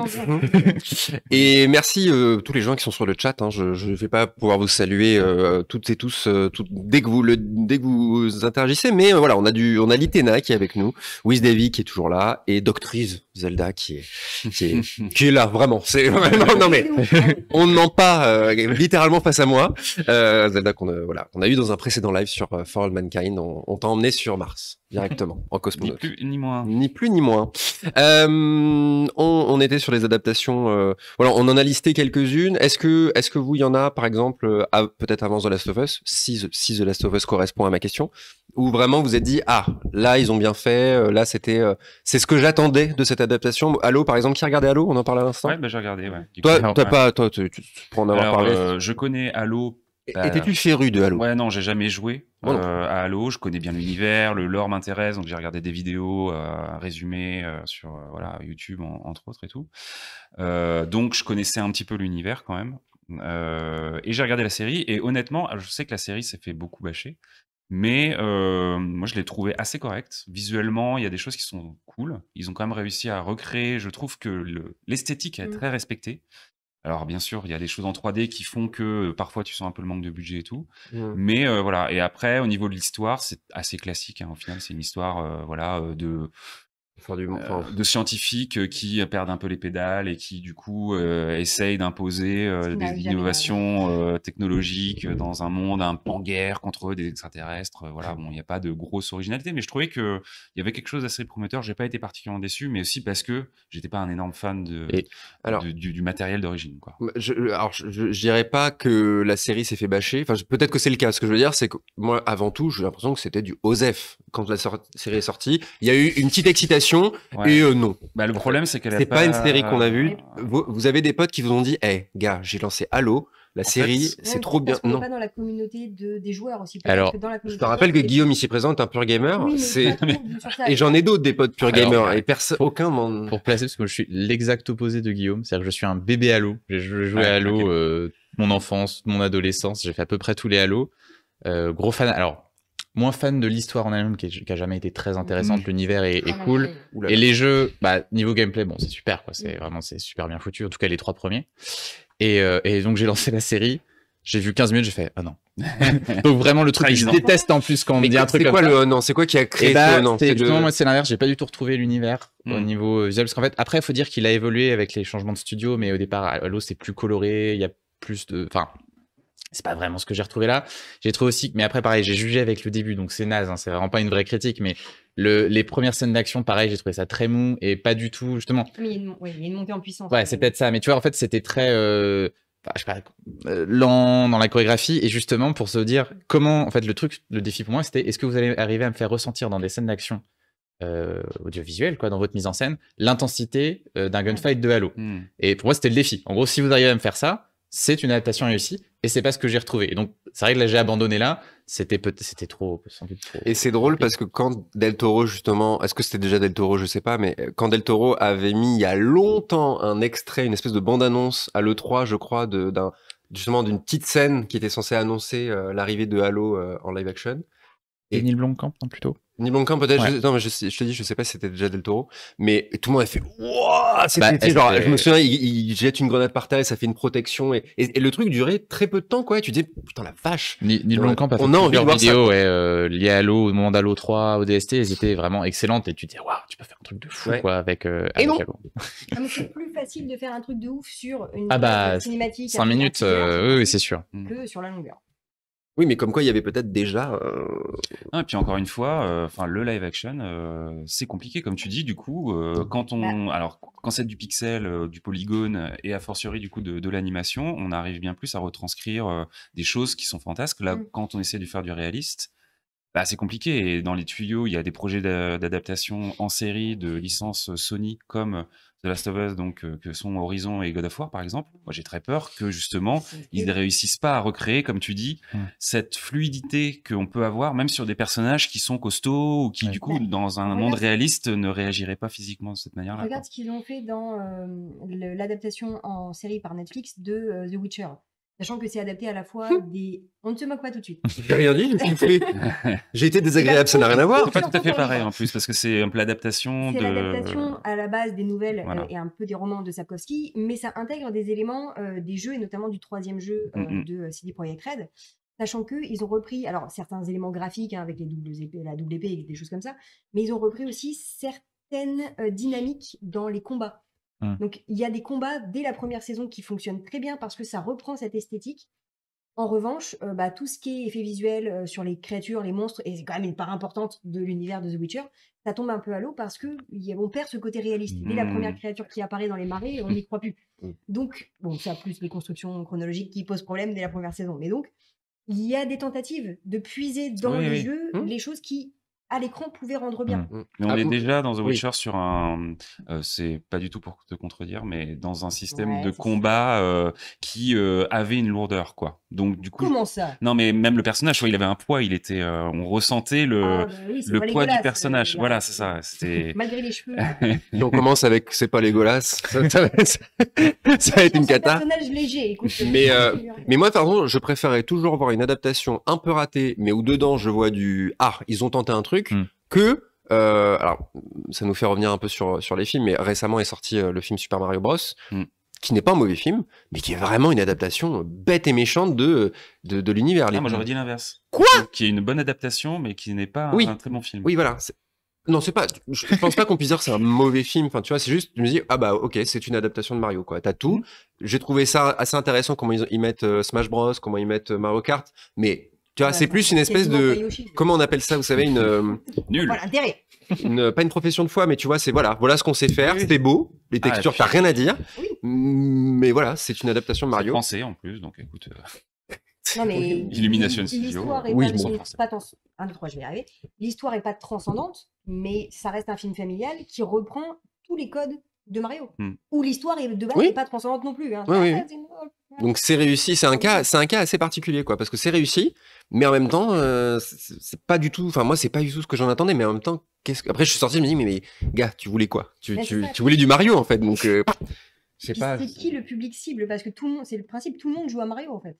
Speaker 1: Et merci euh, tous les gens qui sont sur le chat. Hein. Je ne vais pas pouvoir vous saluer euh, toutes et tous euh, dès que vous le, dès que vous interagissez, mais voilà, on a du, on a Litena qui est avec nous, Wiz qui est toujours là et Doctrice Zelda qui est qui est, là vraiment. C'est non, non, mais on n'en pas euh, littéralement face à moi. Euh, Zelda qu'on a euh, voilà a eu dans un précédent live sur For All Mankind. On, t'a emmené sur Mars directement en cosmonaute.
Speaker 3: Ni
Speaker 1: plus ni moins. on, était sur les adaptations. voilà, on en a listé quelques-unes. Est-ce que est-ce que vous y en a par exemple peut-être avant The Last of Us si The, si The Last of Us correspond à ma question ou vraiment vous êtes dit ah là ils ont bien fait là c'était c'est ce que j'attendais de cette adaptation. Halo, par exemple, qui regardait Allo On en parle à l'instant Ouais,
Speaker 3: bah, j'ai regardé. Ouais. toi, pas, toi, tu, tu, parlé. Euh, je connais Allo. Bah, étais-tu féru de Halo Ouais, non, j'ai jamais joué oh euh, à Halo. Je connais bien l'univers, le lore m'intéresse, donc j'ai regardé des vidéos euh, résumées euh, sur voilà, YouTube, entre autres et tout. donc je connaissais un petit peu l'univers quand même. et j'ai regardé la série, et honnêtement, je sais que la série s'est fait beaucoup bâcher, mais euh, moi, je l'ai trouvé assez correct. Visuellement, il y a des choses qui sont cool. Ils ont quand même réussi à recréer. Je trouve que l'esthétique est mmh. très respectée. Alors, bien sûr, il y a des choses en 3D qui font que parfois tu sens un peu le manque de budget et tout. Mmh. Mais euh, voilà. Et après, au niveau de l'histoire, c'est assez classique. Hein. Au final, c'est une histoire euh, voilà, euh, de du euh, de scientifiques euh, qui perdent un peu les pédales et qui du coup euh, essayent d'imposer des innovations technologiques dans un monde un en guerre contre des extraterrestres. Voilà, bon, il n'y a pas de grosse originalité, mais je trouvais que il y avait quelque chose d'assez prometteur. J'ai pas été particulièrement déçu, mais aussi parce que j'étais pas un énorme fan de, alors, du, matériel d'origine.
Speaker 1: Quoi. Bah, alors, je, dirais pas que la série s'est fait bâcher. Enfin, peut-être que c'est le cas. Ce que je veux dire, c'est que moi, avant tout, j'ai l'impression que c'était du OSEF quand la série est sortie. Il y a eu une petite excitation et euh, non. Bah, le problème, c'est qu'elle n'est pas... pas une série qu'on a vue. Vous, avez des potes qui vous ont dit, hé, gars, j'ai lancé Halo. La série, c'est trop bien. On non. pas
Speaker 2: dans la communauté des joueurs aussi. Alors, je te rappelle que Guillaume
Speaker 1: ici présent est un pur gamer. c'est et j'en ai d'autres des potes pur gamer
Speaker 4: et personne, aucun m'en. Pour placer, parce que je suis l'exact opposé de Guillaume, c'est-à-dire que je suis un bébé Halo. J'ai joué à Halo euh, mon enfance, mon adolescence. J'ai fait à peu près tous les Halo. Euh, gros fan. Alors, moins fan de l'histoire en elle-même qui, qui, a jamais été très intéressante. Mm. L'univers est, ah, cool. Et les jeux, bah, niveau gameplay, bon, c'est super, quoi. C'est mm. vraiment, c'est super bien foutu. En tout cas, les trois premiers. Et, euh, donc, j'ai lancé la série. J'ai vu 15 minutes, j'ai fait, ah non. donc vraiment, le truc que je déteste en plus quand on dit un truc. C'est quoi le, non, c'est quoi qui a créé eh bah, c'est le... c'est l'inverse. J'ai pas du tout retrouvé l'univers au mm. niveau euh, visuel. Parce qu'en fait, après, il faut dire qu'il a évolué avec les changements de studio, mais au départ, Halo, c'est plus coloré. Il y a plus de, enfin, c'est pas vraiment ce que j'ai retrouvé là. J'ai trouvé aussi, mais après pareil, j'ai jugé avec le début, donc c'est naze, hein, c'est vraiment pas une vraie critique, mais le, les premières scènes d'action, pareil, j'ai trouvé ça très mou et pas du tout justement.
Speaker 2: Mais il, oui, une montée en puissance. Ouais, hein. c'est
Speaker 4: peut-être ça, mais tu vois, en fait, c'était très euh, je euh, lent dans la chorégraphie et justement pour se dire comment, en fait, le truc, le défi pour moi, c'était est-ce que vous allez arriver à me faire ressentir dans des scènes d'action euh, quoi dans votre mise en scène l'intensité euh, d'un gunfight de Halo hmm. et pour moi c'était le défi en gros si vous arrivez à me faire ça c'est une adaptation réussie et c'est pas ce que j'ai retrouvé. Et donc, c'est vrai que là, j'ai abandonné là. C'était c'était trop,
Speaker 1: trop. Et c'est drôle parce que quand Del Toro, justement, est-ce que c'était déjà Del Toro, je sais pas, mais quand Del Toro avait mis il y a longtemps un extrait, une espèce de bande-annonce à l'E3, je crois, d'un, justement d'une petite scène qui était censée annoncer euh, l'arrivée de Halo euh, en live action. Et, et Neil
Speaker 4: Blomkamp, non, plutôt
Speaker 1: camp peut-être. Je... Non, mais je, je, te dis, je sais pas si c'était déjà Del Toro, mais tout le monde a fait
Speaker 4: Wouah bah, C'était genre, je me souviens,
Speaker 1: il, jette une grenade par terre et ça fait une protection. Et, et, le truc durait très peu de temps, quoi. tu dis, putain, la vache.
Speaker 4: Ni, bon Blanc a fait plusieurs vidéos ouais, euh, liées à l'eau, au moment d'Halo 3, au DST. Elles étaient vraiment excellentes. Et tu dis, waouh, tu peux faire un truc de fou, quoi, avec, euh, et avec non.
Speaker 2: c'est plus facile de faire un truc de ouf sur une ah bah, cinématique. 5 minutes,
Speaker 3: euh, oui, c'est sûr.
Speaker 2: Que sur la longueur.
Speaker 3: Oui, mais comme quoi il y avait peut-être déjà. Euh, et puis encore une fois, euh, enfin le live action, euh, c'est compliqué comme tu dis. Du coup, mmh. quand on, bah. alors quand c'est du pixel, du polygone et a fortiori du coup de, l'animation, on arrive bien plus à retranscrire des choses qui sont fantasques. Là, mmh. quand on essaie de faire du réaliste, bah, c'est compliqué. Et dans les tuyaux, il y a des projets d'adaptation en série de licences Sony comme de Last of Us, donc, euh, que sont Horizon et God of War, par exemple, moi j'ai très peur que justement, ils ne réussissent pas à recréer, comme tu dis, mm. cette fluidité qu'on peut avoir, même sur des personnages qui sont costauds ou qui, du coup, dans un monde réaliste, ne réagiraient pas physiquement de cette manière-là. Regarde
Speaker 2: ce qu'ils ont fait dans euh, l'adaptation en série par Netflix de euh, The Witcher. Sachant que c'est adapté à la fois hum. des. On ne se moque pas tout de suite. J'ai rien dit, je me
Speaker 3: J'ai été désagréable, ça n'a rien à voir. C'est pas tout à fait pareil en plus, parce que c'est un peu l'adaptation de. C'est l'adaptation
Speaker 2: à la base des nouvelles euh, et un peu des romans de Sapkowski, mais ça intègre des éléments euh, des jeux et notamment du troisième jeu euh, de CD Projekt Red. Sachant qu'ils ont repris, alors certains éléments graphiques hein, avec les doubles la double épée et des choses comme ça, mais ils ont repris aussi certaines dynamiques dans les combats. Mmh. Donc il y a des combats dès la première saison qui fonctionnent très bien parce que ça reprend cette esthétique. En revanche, euh, bah, tout ce qui est effet visuel euh, sur les créatures, les monstres, et c'est quand même une part importante de l'univers de The Witcher, ça tombe un peu à l'eau parce que a, perd ce côté réaliste. Dès la mmh. première créature qui apparaît dans les marées on n'y croit plus. Mmh. Donc, bon, ça plus les constructions chronologiques qui posent problème dès la première saison. Mais donc, il y a des tentatives de puiser dans le jeu les choses qui à l'écran pouvait rendre bien. Mmh, mmh. on ah est déjà dans The Witcher
Speaker 3: sur un, euh, c'est pas du tout pour te contredire, mais dans un système de combat euh, qui euh, avait une lourdeur, quoi. Donc du coup, comment ça Non, mais même le personnage, il avait un poids, il était, on ressentait le, ah, bah poids du personnage. voilà, c'est ça. C'était
Speaker 2: malgré les cheveux.
Speaker 3: on commence avec c'est pas les ça, ça, va être une cata.
Speaker 2: Personnage léger, écoute, mais
Speaker 1: mais moi, pardon, je préférais toujours voir une adaptation un peu ratée, mais où dedans je vois du ah, ils ont tenté un truc Hmm. que euh, alors, ça nous fait revenir un peu sur, sur les films, mais récemment est sorti euh, le film Super Mario Bros. Hmm. qui n'est pas un mauvais film, mais qui est vraiment une adaptation bête et méchante de, de, l'univers. Ah, moi j'aurais dit
Speaker 3: l'inverse. Quoi
Speaker 1: Qui est une bonne adaptation, mais qui n'est pas oui. un, très bon film. Oui, voilà. Non, c'est pas. Je pense pas qu'on puisse dire c'est un mauvais film. Enfin, tu vois, c'est juste. tu me dis, ah bah, ok, c'est une adaptation de Mario, quoi. T'as tout. Hmm. J'ai trouvé ça assez intéressant comment ils, mettent euh, Smash Bros, comment ils mettent Mario Kart, mais tu vois, c'est plus une espèce de comment on appelle ça, vous savez, une euh, nul. pas une profession de foi, mais tu vois, c'est voilà, voilà ce qu'on sait faire, c'est beau, les ah, textures, t'as rien à dire, mais voilà, c'est une adaptation
Speaker 3: de Mario. Français en plus, donc écoute. Euh, Illumination Studio. Oui,
Speaker 2: L'histoire est pas transcendante, mais ça reste un film familial qui reprend tous les codes de Mario, hmm. où l'histoire est de base pas transcendante non plus. Hein.
Speaker 1: Donc c'est réussi, c'est un cas, c'est un cas assez particulier quoi, parce que c'est réussi, mais en même temps, euh, c'est pas du tout. Enfin moi, c'est pas du tout ce que j'en attendais, mais en même temps, qu'est-ce après je suis sorti, je me dis mais, mais gars, tu voulais quoi tu, ben, voulais du Mario en fait, donc euh, pas. C'est
Speaker 2: qui le public cible Parce que tout le monde, c'est le principe, tout le monde joue à Mario en fait.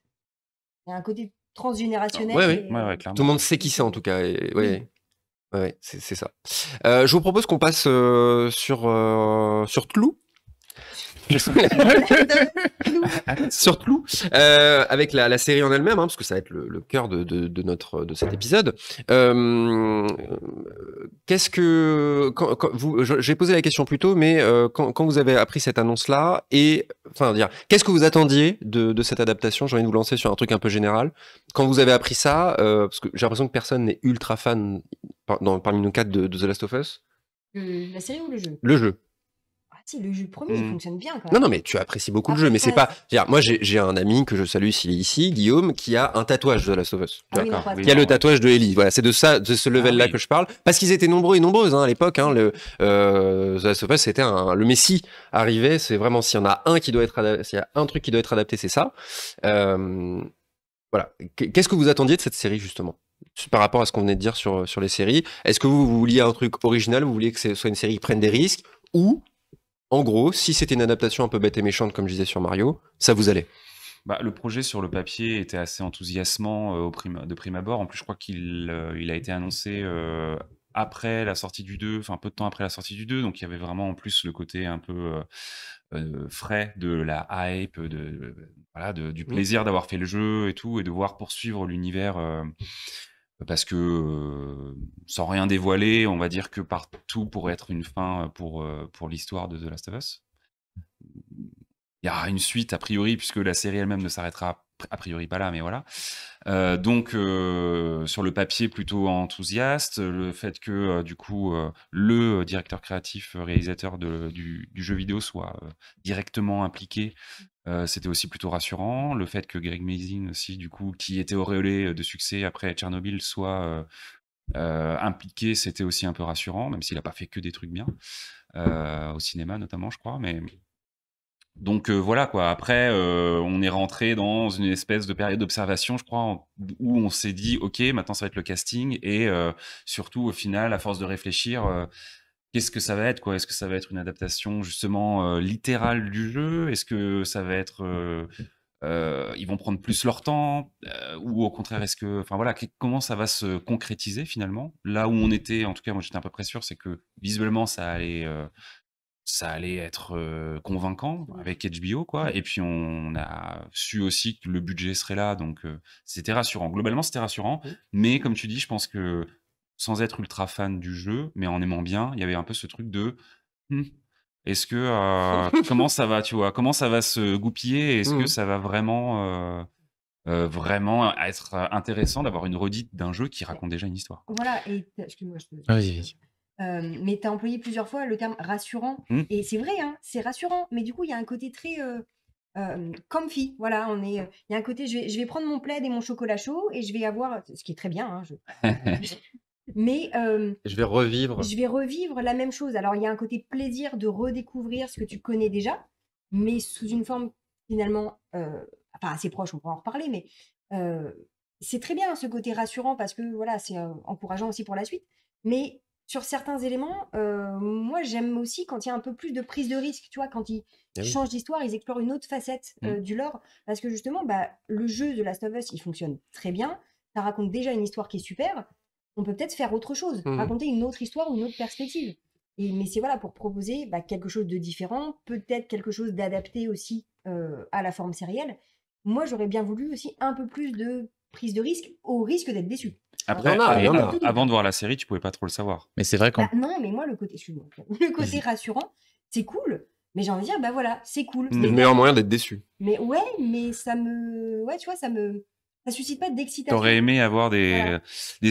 Speaker 2: Il y a un côté transgénérationnel. Euh,
Speaker 1: tout le monde sait qui c'est en tout cas ouais, c'est ça. Euh, je vous propose qu'on passe euh, sur, euh, sur Tlou. sur euh, avec la, série en elle-même, hein, parce que ça va être le, cœur de, notre, de cet épisode. Euh, qu'est-ce que. J'ai posé la question plus tôt, mais euh, quand, vous avez appris cette annonce-là, et. Enfin, dire. Qu'est-ce que vous attendiez de, cette adaptation J'ai envie de vous lancer sur un truc un peu général. Quand vous avez appris ça, parce que j'ai l'impression que personne n'est ultra fan parmi nos quatre de The Last of Us.
Speaker 2: La série ou le jeu Le jeu. Si, Le jeu premier, mmh. fonctionne bien. Non, non, mais
Speaker 1: tu apprécies beaucoup le ah, jeu, mais c'est pas. moi, j'ai un ami que je salue s'il est ici, Guillaume, qui a un tatouage de la Last of Us. Ah a le tatouage de Ellie. Voilà, c'est de ça, de ce ah level-là que je parle, parce qu'ils étaient nombreux et nombreuses hein, à l'époque. Hein, le euh, The Last of Us, c'était le Messie arrivé C'est vraiment s'il y en a un qui doit être s'il y a un truc qui doit être adapté, c'est ça. Euh, voilà. Qu'est-ce que vous attendiez de cette série justement? par rapport à ce qu'on venait de dire sur, sur les séries. Est-ce que vous, vouliez un truc original, vous vouliez que ce soit une série qui prenne des
Speaker 3: risques, ou en gros, si c'était une adaptation un peu bête et méchante, comme je disais sur Mario, ça vous allait. Bah, le projet sur le papier était assez enthousiasmant euh, de prime abord. En plus, je crois qu'il euh, a été annoncé euh, après la sortie du 2, enfin peu de temps après la sortie du 2. Donc, il y avait vraiment en plus le côté un peu frais de la hype, de, du plaisir d'avoir fait le jeu et tout, et de voir poursuivre l'univers parce que euh, sans rien dévoiler, on va dire que partout pourrait être une fin euh, pour, euh, pour l'histoire de The Last of Us. Il y a une suite a priori, puisque la série elle-même ne s'arrêtera a priori pas là, mais voilà. Euh, donc euh, sur le papier plutôt enthousiaste, euh, le fait que du coup le directeur créatif réalisateur du, jeu vidéo soit directement impliqué, c'était aussi plutôt rassurant. Le fait que Greg Mazin aussi du coup qui était auréolé de succès après Tchernobyl soit impliqué, c'était aussi un peu rassurant, même s'il n'a pas fait que des trucs bien au cinéma notamment, je crois, mais donc euh, voilà quoi. Après, euh, on est rentré dans une espèce de période d'observation, je crois, où on s'est dit ok, maintenant ça va être le casting et euh, surtout au final, à force de réfléchir, qu'est-ce que ça va être quoi Est-ce que ça va être une adaptation justement littérale du jeu Est-ce que ça va être ils vont prendre plus leur temps ou au contraire est-ce que enfin voilà comment ça va se concrétiser finalement là où on était en tout cas moi j'étais un peu près sûr c'est que visuellement ça allait ça allait être convaincant avec HBO, quoi. Mmh. Et puis on a su aussi que le budget serait là, donc c'était rassurant. Globalement, c'était rassurant, mais comme tu dis, je pense que sans être ultra fan du jeu, mais en aimant bien, il y avait un peu ce truc de «Hum, est-ce que comment ça va, tu vois, comment ça va se goupiller, est-ce que mmh. ça va vraiment vraiment être intéressant d'avoir une redite d'un jeu qui raconte déjà une histoire.
Speaker 2: Voilà, excuse-moi, je te... Oui mais tu as employé plusieurs fois le terme rassurant. Mmh. Et c'est vrai, hein, c'est rassurant. Mais du coup, il y a un côté très euh, comfy. Voilà, on est. Il y a un côté, je vais, prendre mon plaid et mon chocolat chaud et je vais avoir, ce qui est très bien. Hein,
Speaker 1: je...
Speaker 2: mais
Speaker 1: je vais revivre. Je vais
Speaker 2: revivre la même chose. Alors, il y a un côté plaisir de redécouvrir ce que tu connais déjà, mais sous une forme finalement, enfin assez proche. On pourra en reparler, mais. c'est très bien ce côté rassurant parce que voilà, c'est encourageant aussi pour la suite. Mais sur certains éléments, euh, moi j'aime aussi quand il y a un peu plus de prise de risque, tu vois, quand ils eh changent d'histoire, ils explorent une autre facette euh, mm. du lore, parce que justement, bah, le jeu de Last of Us, il fonctionne très bien, ça raconte déjà une histoire qui est super, on peut peut-être faire autre chose, mm. raconter une autre histoire ou une autre perspective. Et, mais c'est voilà pour proposer bah, quelque chose de différent, peut-être quelque chose d'adapté aussi euh, à la forme sérielle. Moi, j'aurais bien voulu aussi un peu plus de prise de risque au risque d'être déçu. Après, avant
Speaker 3: de voir la série, tu pouvais pas trop le savoir. Mais c'est vrai quand. Bah,
Speaker 2: non, mais moi, le côté, le côté rassurant, c'est cool. Mais j'ai envie de dire, bah voilà, c'est cool. Le meilleur moyen d'être déçu. Mais ouais, mais ça me. Ouais, tu vois, ça me. Ça suscite pas d'excitation. T'aurais aimé
Speaker 3: avoir des,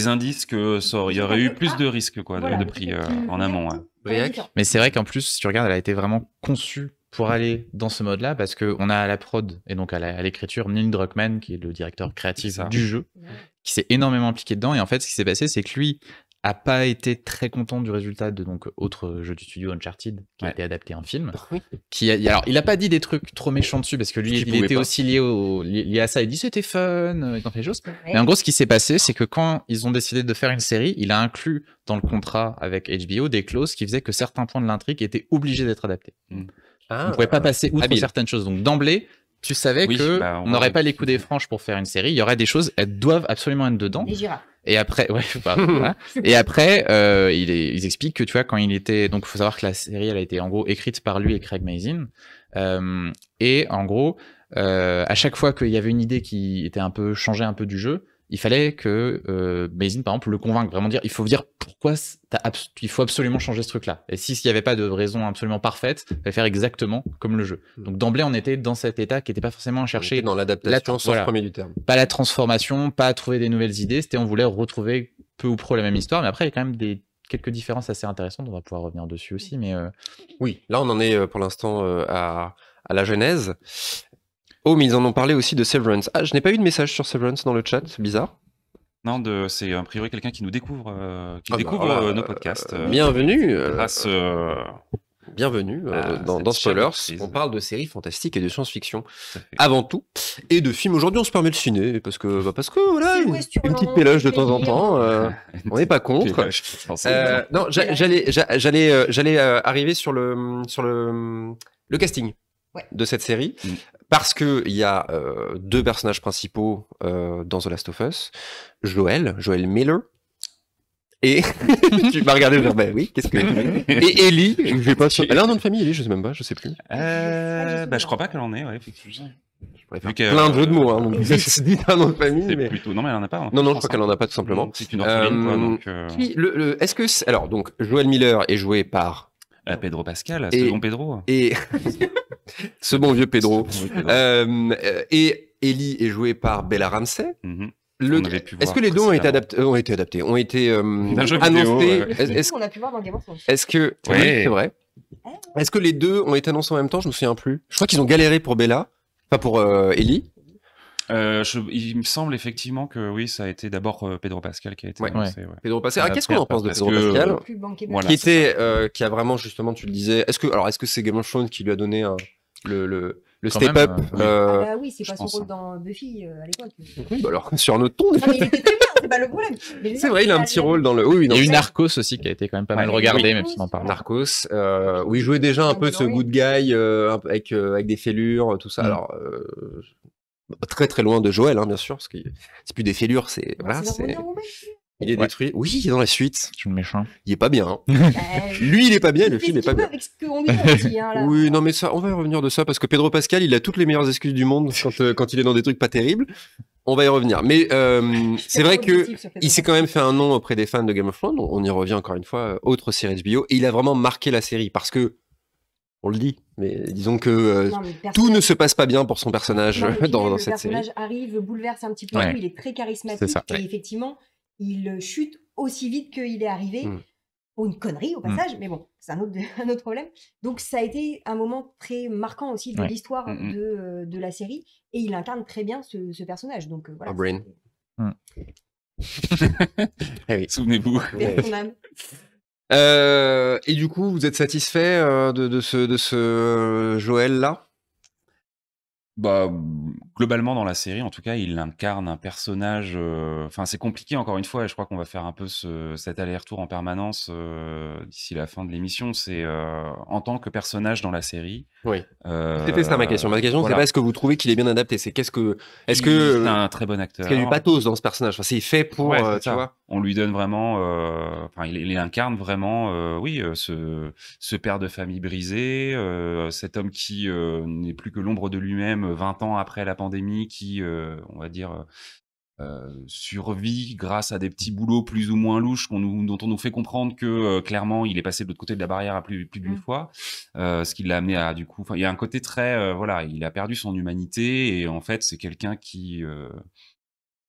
Speaker 4: indices que ça il y aurait eu plus de risques, quoi, de prix euh, en amont. Mais c'est vrai qu'en plus, si tu regardes, elle a été vraiment conçue pour aller dans ce mode-là parce qu'on a à la prod et donc à l'écriture Neil Druckmann, qui est le directeur créatif du jeu, qui s'est énormément impliqué dedans. Et en fait, ce qui s'est passé, c'est que lui a pas été très content du résultat de donc autre jeu du studio Uncharted qui a été adapté en film. Qui alors il a pas dit des trucs trop méchants dessus parce que lui il, était aussi lié, au, lié à ça. Il dit c'était fun et euh, les choses. Mais en gros ce qui s'est passé c'est que quand ils ont décidé de faire une série, il a inclus dans le contrat avec HBO des clauses qui faisaient que certains points de l'intrigue étaient obligés d'être adaptés. Hmm. Ah. on pouvait pas passer outre certaines choses. Donc d'emblée, tu savais que bah, on n'aurait pas les coups des pour faire une série. Il y aurait des choses, elles doivent absolument être dedans. Et après, ouais, hmm. et après, euh, il ils expliquent que tu vois quand il était, donc faut savoir que la série, elle a été en gros écrite par lui et Craig Mazin, euh, et en gros, euh, à chaque fois qu'il y avait une idée qui était un peu changée un peu du jeu, il fallait que euh, par exemple, le convaincre vraiment dire, il faut dire pourquoi il faut absolument changer ce truc-là. Et s'il n'y avait pas de raison absolument parfaite, il fallait faire exactement comme le jeu. Mm. Donc d'emblée, on était dans cet état qui n'était pas forcément à chercher. Dans l'adaptation, premier du terme. Pas la transformation, pas à trouver des nouvelles idées, c'était on voulait retrouver peu ou pro la même histoire, mais après, il y a quand même des quelques différences assez intéressantes, on va pouvoir revenir dessus aussi, mais... Euh,
Speaker 1: oui, là on en est euh, pour l'instant euh, à, à la genèse. Oh, mais ils en ont parlé aussi de Severance. Ah, je n'ai pas eu de message sur Severance dans le chat, c'est bizarre.
Speaker 3: Non, de, c'est a priori quelqu'un qui nous découvre, euh, qui ah bah découvre euh, nos podcasts. Euh, bienvenue. Grâce,
Speaker 1: Bienvenue ah, dans, dans Spoilers. On parle de séries fantastiques et de science-fiction avant tout, et de films. Aujourd'hui, on se permet de ciné parce que, bah, parce que voilà, une, petite péloche de temps en temps. on n'est pas contre. non, j'allais, j'allais, j'allais arriver sur le sur le le casting. de cette série. Mm parce qu'il y a euh, deux personnages principaux euh, dans The Last of Us, Joël, Joël Miller, et tu m'as regardé genre, bah oui, qu'est-ce que. et Ellie, je vais pas Elle a un nom de famille, Ellie, je sais même pas, je sais plus. Je
Speaker 3: euh, ne bah, je crois pas qu'elle en ait, ouais, Je
Speaker 1: pourrais faire plein de jeux de
Speaker 3: mots, hein, un nom de famille. Mais... Non, mais elle en a pas. Hein. non, non, je crois
Speaker 1: qu'elle en a pas, tout simplement. C'est une orpheline, quoi, donc. Est-ce que. Alors, donc, Joël Miller est joué par ah, ah Pedro Pascal, ce bon Pedro. Et ce bon vieux Pedro. Euh, euh, et Ellie est jouée par Bella Ramsey. Mhm. Est-ce que les deux ont été, adaptés, euh, ont été adaptés, ont été annoncés Est-ce qu'on pu voir dans Est-ce que les deux ont été annoncés en même temps Je me souviens plus. Je crois qu'ils ont galéré pour Bella, enfin pour
Speaker 3: Ellie, euh, il me semble effectivement que oui, ça a été d'abord euh, Pedro Pascal qui a été ouais. Pedro Pascal. Ah, qu'est-ce qu'on en pense de Pedro Pascal euh, Qui était, qui a vraiment justement,
Speaker 1: tu le disais. Est-ce que alors est-ce que c'est Game of Thrones qui lui a donné le, le le step up. ah bah oui, c'est pas son rôle hein.
Speaker 2: dans Buffy à l'époque.
Speaker 1: Bah alors sur notre ton. c'est vrai, il a un petit rôle dans le. Oui, Il y a eu Narcos aussi qui a été quand même pas mal regardé, même si on en parle. Narcos, euh, où il jouait déjà un peu ce good guy avec avec des fêlures, tout ça. Mm. Alors Très très loin de Joël, hein, bien sûr, parce que c'est plus des fêlures, c'est. Il est détruit. Oui, il est dans la suite. C'est le méchant. Il est pas bien. Hein. Bah, lui, il est pas bien. Le film est pas bien. Avec
Speaker 2: ce dit, hein, là. Oui,
Speaker 1: non, mais ça, on va y revenir de ça parce que Pedro Pascal, il a toutes les meilleures excuses du monde quand, euh, quand il est dans des trucs pas terribles. On va y revenir. Mais euh, c'est vrai que il s'est quand même fait un nom auprès des fans de Game of Thrones. On y revient encore une fois. Euh, autre série HBO. Et il a vraiment marqué la série parce que on le dit. Mais disons que euh, tout ne se passe pas bien pour son personnage dans, cette série. Le personnage
Speaker 2: arrive, bouleverse un petit peu il est très charismatique et effectivement, il euh, chute aussi vite qu'il est arrivé. Hmm. Pour une connerie au hmm. passage, mais bon, c'est un autre, autre problème. Donc ça a été un moment très marquant aussi de l'histoire hmm, euh, de, la série, et il incarne très bien ce, personnage. Donc voilà.
Speaker 1: brain. Souvenez-vous. Euh, et du coup, vous êtes satisfait euh, de, ce, de ce euh, Joël là
Speaker 3: Bah mmh globalement dans la série, en tout cas, il incarne un personnage. Euh, enfin, c'est compliqué encore une fois. Et je crois qu'on va faire un peu ce, cet aller-retour en permanence euh, d'ici la fin de l'émission. C'est euh, en tant que personnage dans la série. Oui. C'était ça ma question. Ma question, c'est pas est-ce
Speaker 1: que vous trouvez qu'il est bien adapté.
Speaker 3: C'est qu'est-ce que est-ce que c'est un très bon acteur. Qu'il y a du pathos dans ce personnage. c'est fait pour. tu vois On lui donne vraiment. Enfin, il, incarne vraiment. oui, ce, ce père de famille brisé, cet homme qui n'est plus que l'ombre de lui-même 20 ans après la pandémie qui, euh, on va dire, euh, euh, survit grâce à des petits boulots plus ou moins louches qu'on nous, dont on nous fait comprendre que clairement il est passé de l'autre côté de la barrière à plus, plus d'une mmh. fois, ce qui l'a amené à du coup, il y a un côté très, voilà, il a perdu son humanité et en fait c'est quelqu'un qui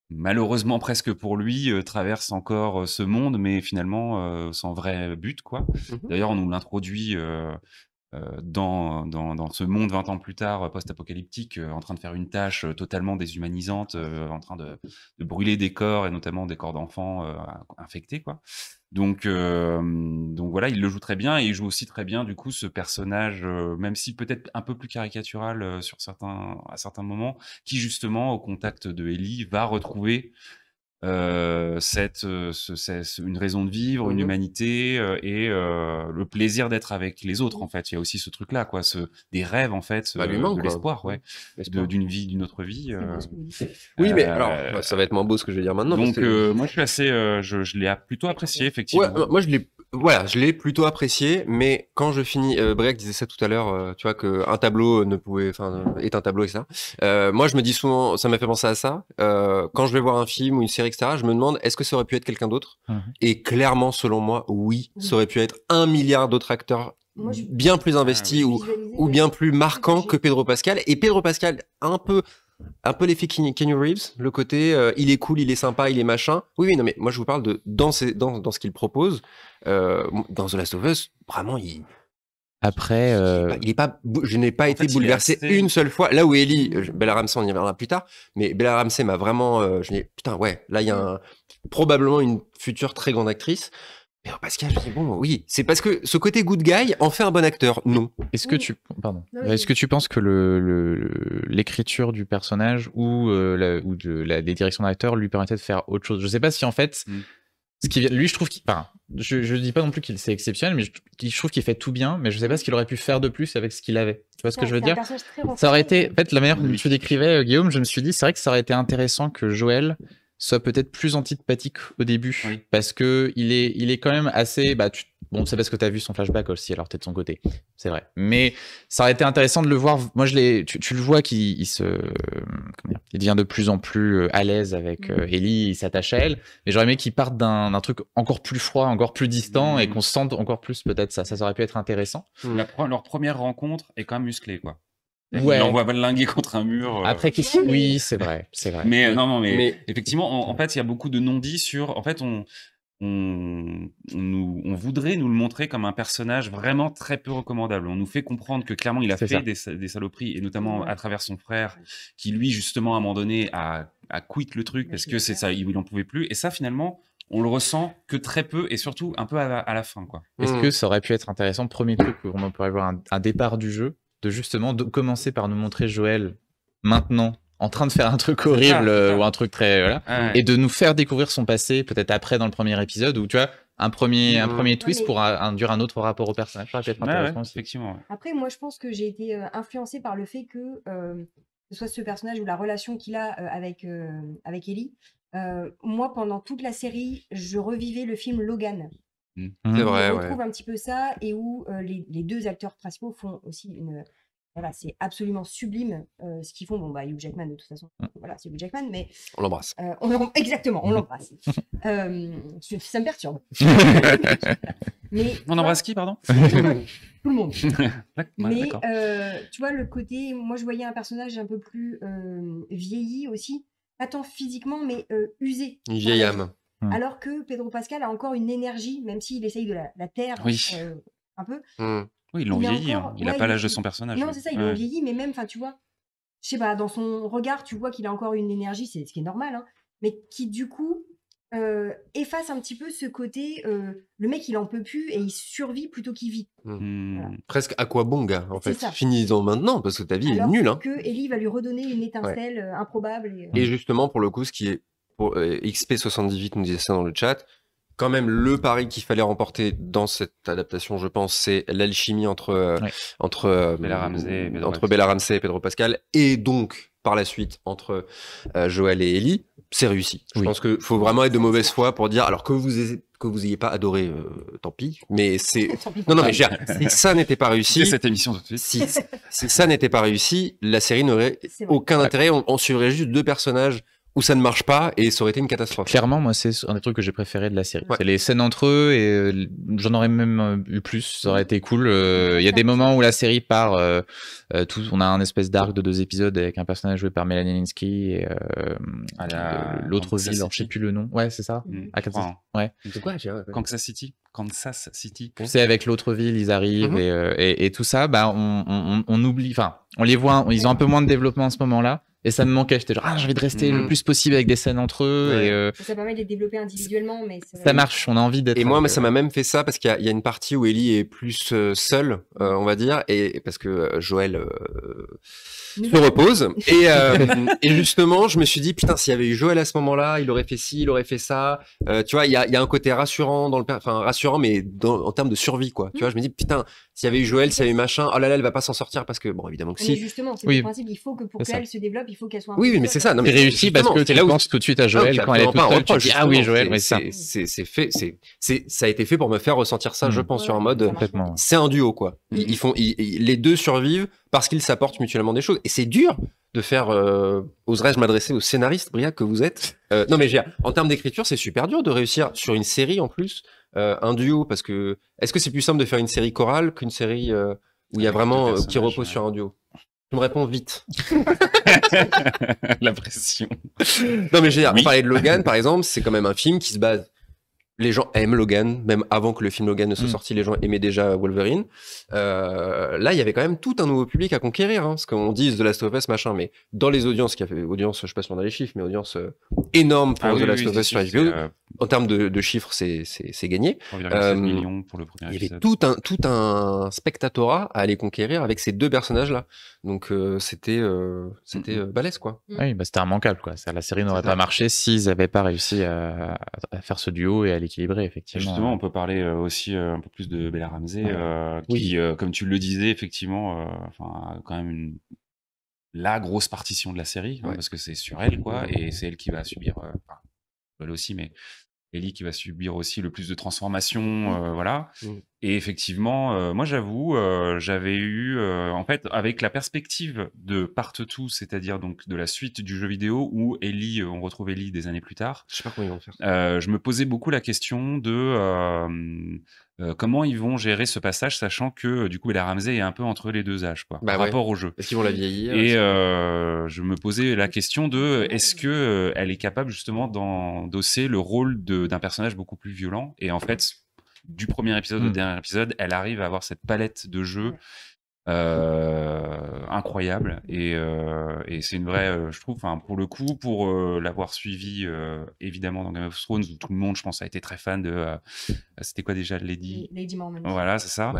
Speaker 3: malheureusement presque pour lui traverse encore ce monde mais finalement sans vrai but quoi. Mmh D'ailleurs on nous l'introduit euh, dans, dans, dans, ce monde 20 ans plus tard, euh, post-apocalyptique, euh, en train de faire une tâche totalement déshumanisante, en train de, brûler des corps, et notamment des corps d'enfants infectés. Quoi. Donc, donc voilà, il le joue très bien, et il joue aussi très bien, du coup, ce personnage, même si peut-être un peu plus caricatural sur certains, à certains moments, qui justement, au contact de Ellie, va retrouver euh, euh cette, ce, une raison de vivre, une mhm. humanité euh, et euh, le plaisir d'être avec les autres en fait. Il y a aussi ce truc là quoi, ce, des rêves en fait, bah, euh, de l'espoir, ouais, mmh. d'une vie, d'une autre vie. Oui, mais alors ça va être moins beau ce que je vais dire maintenant. Donc moi je suis assez, je, je l'ai plutôt apprécié effectivement. Ouais,
Speaker 1: moi je l'ai voilà, je l'ai plutôt apprécié, mais quand je finis, euh, disait ça tout à l'heure, euh, tu vois que un tableau ne pouvait, enfin, est un tableau et ça. Euh, moi, je me dis souvent, ça m'a fait penser à ça. Euh, quand je vais voir un film ou une série, etc., je me demande, est-ce que ça aurait pu être quelqu'un d'autre mmh. Et clairement, selon moi, oui, ça aurait pu être un milliard d'autres acteurs bien plus ah investis ou, ou bien plus marquants que Pedro Pascal. Et Pedro Pascal, un peu un peu l'effet Kenny Reeves, le côté euh, il est cool, il est sympa, il est machin. Oui, oui, non, mais moi je vous parle de dans, dans, ce qu'il propose. Euh, dans The Last of Us, vraiment, il. Après. Il euh, est pas, je n'ai pas été bouleversé une seule fois. Là où Ellie, Bella Ramsey, on y reviendra plus tard, mais Bella Ramsey m'a vraiment. je n'ai, putain, ouais, là il y a probablement une future très grande actrice. Pascal, je dis bon, oui, c'est parce que ce côté good guy en fait un
Speaker 4: bon acteur. Non. Est-ce que tu, pardon, est-ce que tu penses que l'écriture du personnage ou, euh, de, la, direction directions d'acteur lui permettait de faire autre chose Je ne sais pas si en fait, mm. ce qui, lui, je trouve qu'il, enfin, je, ne dis pas non plus qu'il c'est exceptionnel, mais je, trouve qu'il fait tout bien, mais je ne sais pas ce qu'il aurait pu faire de plus avec ce qu'il avait. Tu vois ce que je veux dire Ça aurait été, en fait, la manière dont tu décrivais euh, Guillaume, je me suis dit, c'est vrai que ça aurait été intéressant que Joël soit peut-être plus antipathique au début. Parce que il est, il est quand même assez. Bah, tu, bon, c'est parce que tu as vu son flashback aussi, alors t'es de son côté. C'est vrai. Mais ça aurait été intéressant de le voir. Moi, je l'ai, tu, le vois qu'il se. il devient de plus en plus euh, à l'aise avec mm. euh, Ellie, il s'attache à elle. Mais j'aurais aimé qu'il parte d'un truc encore plus froid, encore plus distant et mm. qu'on sente encore plus peut-être ça. Ça aurait pu être intéressant.
Speaker 3: leur première rencontre est quand même musclée, quoi. Ouais. Il envoie Balinguer contre un mur. Euh. Après,
Speaker 4: qu'est-ce oui, c'est vrai, c'est vrai. Mais euh, non, non, mais,
Speaker 3: effectivement, en, fait, il y a beaucoup de non-dits sur. En fait, on, on, nous, on, voudrait nous le montrer comme un personnage vraiment très peu recommandable. On nous fait comprendre que clairement il a fait des, des, saloperies, et notamment à travers son frère, qui lui justement à un moment donné a, a quitté le truc parce que c'est ça, il n'en pouvait plus. Et ça finalement, on le ressent que très peu et surtout un peu à la, fin. quoi. Est-ce hmm. que
Speaker 4: ça aurait pu être intéressant, premier truc, on pourrait voir un départ du jeu justement de commencer par nous montrer Joël maintenant en train de faire un truc horrible ou un truc très euh, voilà et de nous faire découvrir son passé peut-être après dans le premier épisode où tu vois un premier, un premier twist pour induire un autre rapport au personnage. Après,
Speaker 2: moi, je pense que j'ai été euh, influencé par le fait euh, que, ce soit ce personnage ou la relation qu'il a avec, avec Ellie, moi, pendant toute la série, je revivais le film Logan. Mmh. Mmh. On retrouve un petit peu ça et où euh, les, deux acteurs principaux font aussi une. Voilà, c'est absolument sublime euh, ce qu'ils font. Bon, bah, Hugh Jackman, de toute façon, mmh. voilà, c'est Hugh Jackman, mais. On l'embrasse. Euh, on... Exactement, on l'embrasse. ça me perturbe.
Speaker 3: mais, on embrasse qui, pardon Tout le monde. mais
Speaker 2: tu vois, le côté. Moi, je voyais un personnage un peu plus vieilli aussi. Pas tant physiquement, mais usé.
Speaker 1: Une vieille âme.
Speaker 2: Mmh. Alors que Pedro Pascal a encore une énergie, même s'il essaye de la, taire euh, un peu.
Speaker 1: Mmh.
Speaker 3: Oui, ils l'ont vieilli. Hein. Il n'a pas l'âge de son personnage. Non, c'est ça, ils vieilli,
Speaker 2: mais même, enfin, tu vois, je sais pas, dans son regard, tu vois qu'il a encore une énergie, c'est ce qui est normal, hein, mais qui du coup euh, efface un petit peu ce côté. Euh, le mec, il en peut plus et il survit plutôt qu'il vit.
Speaker 1: Mmh. Presque à quoi bon, en fait. finis maintenant parce que ta vie est nulle. Hein.
Speaker 2: Que Ellie va lui redonner une étincelle improbable. et...
Speaker 1: justement, pour le coup, ce qui est euh, XP78 nous disait ça dans le chat. Quand même, le pari qu'il fallait remporter dans cette adaptation, je pense, c'est l'alchimie entre, euh, entre, euh, Bella Ramsey, entre Bella et Pedro Pascal, et donc par la suite entre Joël et Ellie. C'est réussi. Je pense qu'il faut vraiment être de mauvaise foi pour dire, alors que vous n'ayez que vous ayez pas adoré, tant pis, mais c'est. non, non, mais si ça n'était pas réussi. cette émission Si, ça n'était pas réussi, la série n'aurait aucun intérêt. On, on suivrait juste deux personnages où ça ne marche pas et ça aurait été une catastrophe. Clairement, moi, c'est un des trucs que j'ai préféré
Speaker 4: de la série. C'est les scènes entre eux et euh, j'en aurais même euh, eu plus. Ça aurait été cool. Euh, il y a des moments où la série part. tout, on a un espèce d'arc de deux épisodes avec un personnage joué par Melanie Linsky et l'autre ville, alors, je sais plus le nom. Ouais, c'est ça. Mm. à Kansas.
Speaker 3: Ouais. De quoi Kansas City. Kansas City.
Speaker 4: C'est avec l'autre ville, ils arrivent mm-hmm. et, et, tout ça. Bah, on, on, on oublie. Enfin, on les voit. ils ont un peu moins de développement en ce moment-là. Et ça me manquait. J'étais genre, ah, j'ai envie de rester le mm. plus possible avec des scènes entre eux. Et, euh,
Speaker 2: ça permet de les développer individuellement, mais
Speaker 1: ça marche. On a envie d'être. Et moi, mais euh, ça m'a même fait ça parce qu'il y, a une partie où Ellie est plus euh, seule, on va dire, et parce que Joël se repose. Et, justement, je me suis dit, putain, s'il y avait eu Joël à ce moment-là, il aurait fait ci, il aurait fait ça. tu vois, il y a, un côté rassurant dans le, enfin rassurant, mais en termes de survie, quoi. Tu mm. vois, je me dis, putain, s'il y avait eu Joël, s'il y avait eu machin, oh là là, elle ne va pas s'en sortir parce que, bon, évidemment que si. Mais justement, c'est le principe,
Speaker 2: il faut que pour qu'elle se développe, il faut qu'elle soit. Oui, oui, mais c'est ça.
Speaker 1: Non, mais réussi parce que tu penses tout de suite à ah Joël quand elle est toute seule. Tu dis, ah oui, Joël, mais c'est fait, c'est ça a été fait pour me faire ressentir ça, je hmm. pense, sur un mode. complètement. C'est un duo quoi. Ils hmm. font, les deux survivent parce qu'ils s'apportent mutuellement des choses et c'est dur de faire, euh, oserais-je m'adresser au scénariste, Bria, que vous êtes euh, Non, mais en termes d'écriture, c'est super dur de réussir sur une série en plus euh, un duo Parce que est-ce que c'est plus simple de faire une série chorale qu'une série euh, où il y a vraiment qui euh, repose sur un duo tu me réponds vite. la pression. Non, mais j'ai oui. parler de Logan, par exemple, c'est quand même un film qui se base les gens aiment Logan, même avant que le film Logan ne soit mm. sorti, les gens aimaient déjà Wolverine. Euh, là, il y avait quand même tout un nouveau public à conquérir, hein, ce qu'on dit The Last of Us, machin, mais dans les audiences, qui a fait audience, je sais pas si on a les chiffres, mais audience euh, énorme pour ah The Last of Us sur HBO. Euh, en termes de, chiffres, c'est gagné. millions pour le premier Il y avait tout un, tout un spectatorat à aller conquérir avec ces deux personnages-là. Donc, c'était c'était balèze, quoi.
Speaker 3: Oui, bah, c'était immanquable,
Speaker 4: quoi. Ça, la série n'aurait pas marché s'ils n'avaient pas réussi à, faire ce duo et à équilibré, effectivement. Justement, on
Speaker 3: peut parler euh, aussi euh, un peu plus de Bella Ramsey, euh,
Speaker 4: qui, comme
Speaker 3: tu le disais, effectivement, enfin, quand même la grosse partition de la série, hein, parce que c'est sur elle, quoi, et c'est elle qui va subir, enfin, elle aussi, mais Ellie qui va subir aussi le plus de transformations, mmh. voilà. Mmh. Et effectivement, euh, moi j'avoue, euh, j'avais eu, euh, en fait, avec la perspective de Part 2, c'est-à-dire donc de la suite du jeu vidéo où Ellie, on retrouve Ellie des années plus tard. Je sais pas comment ils vont faire. je me posais beaucoup la question de comment ils vont gérer ce passage, sachant que du coup, la Ramsey est un peu entre les deux âges, quoi, bah par rapport au jeu. Est-ce qu'ils vont la vieillir Et je me posais la question de est-ce que elle est capable justement d'endosser le rôle d'un personnage beaucoup plus violent Et en fait du premier épisode au hmm. dernier épisode, elle arrive à avoir cette palette de jeux euh, incroyable euh, et, c'est une vraie euh, je trouve pour le coup pour l'avoir suivi évidemment dans Game of Thrones où tout le monde je pense a été très fan de c'était quoi déjà Lady Lady Mormon voilà c'est ça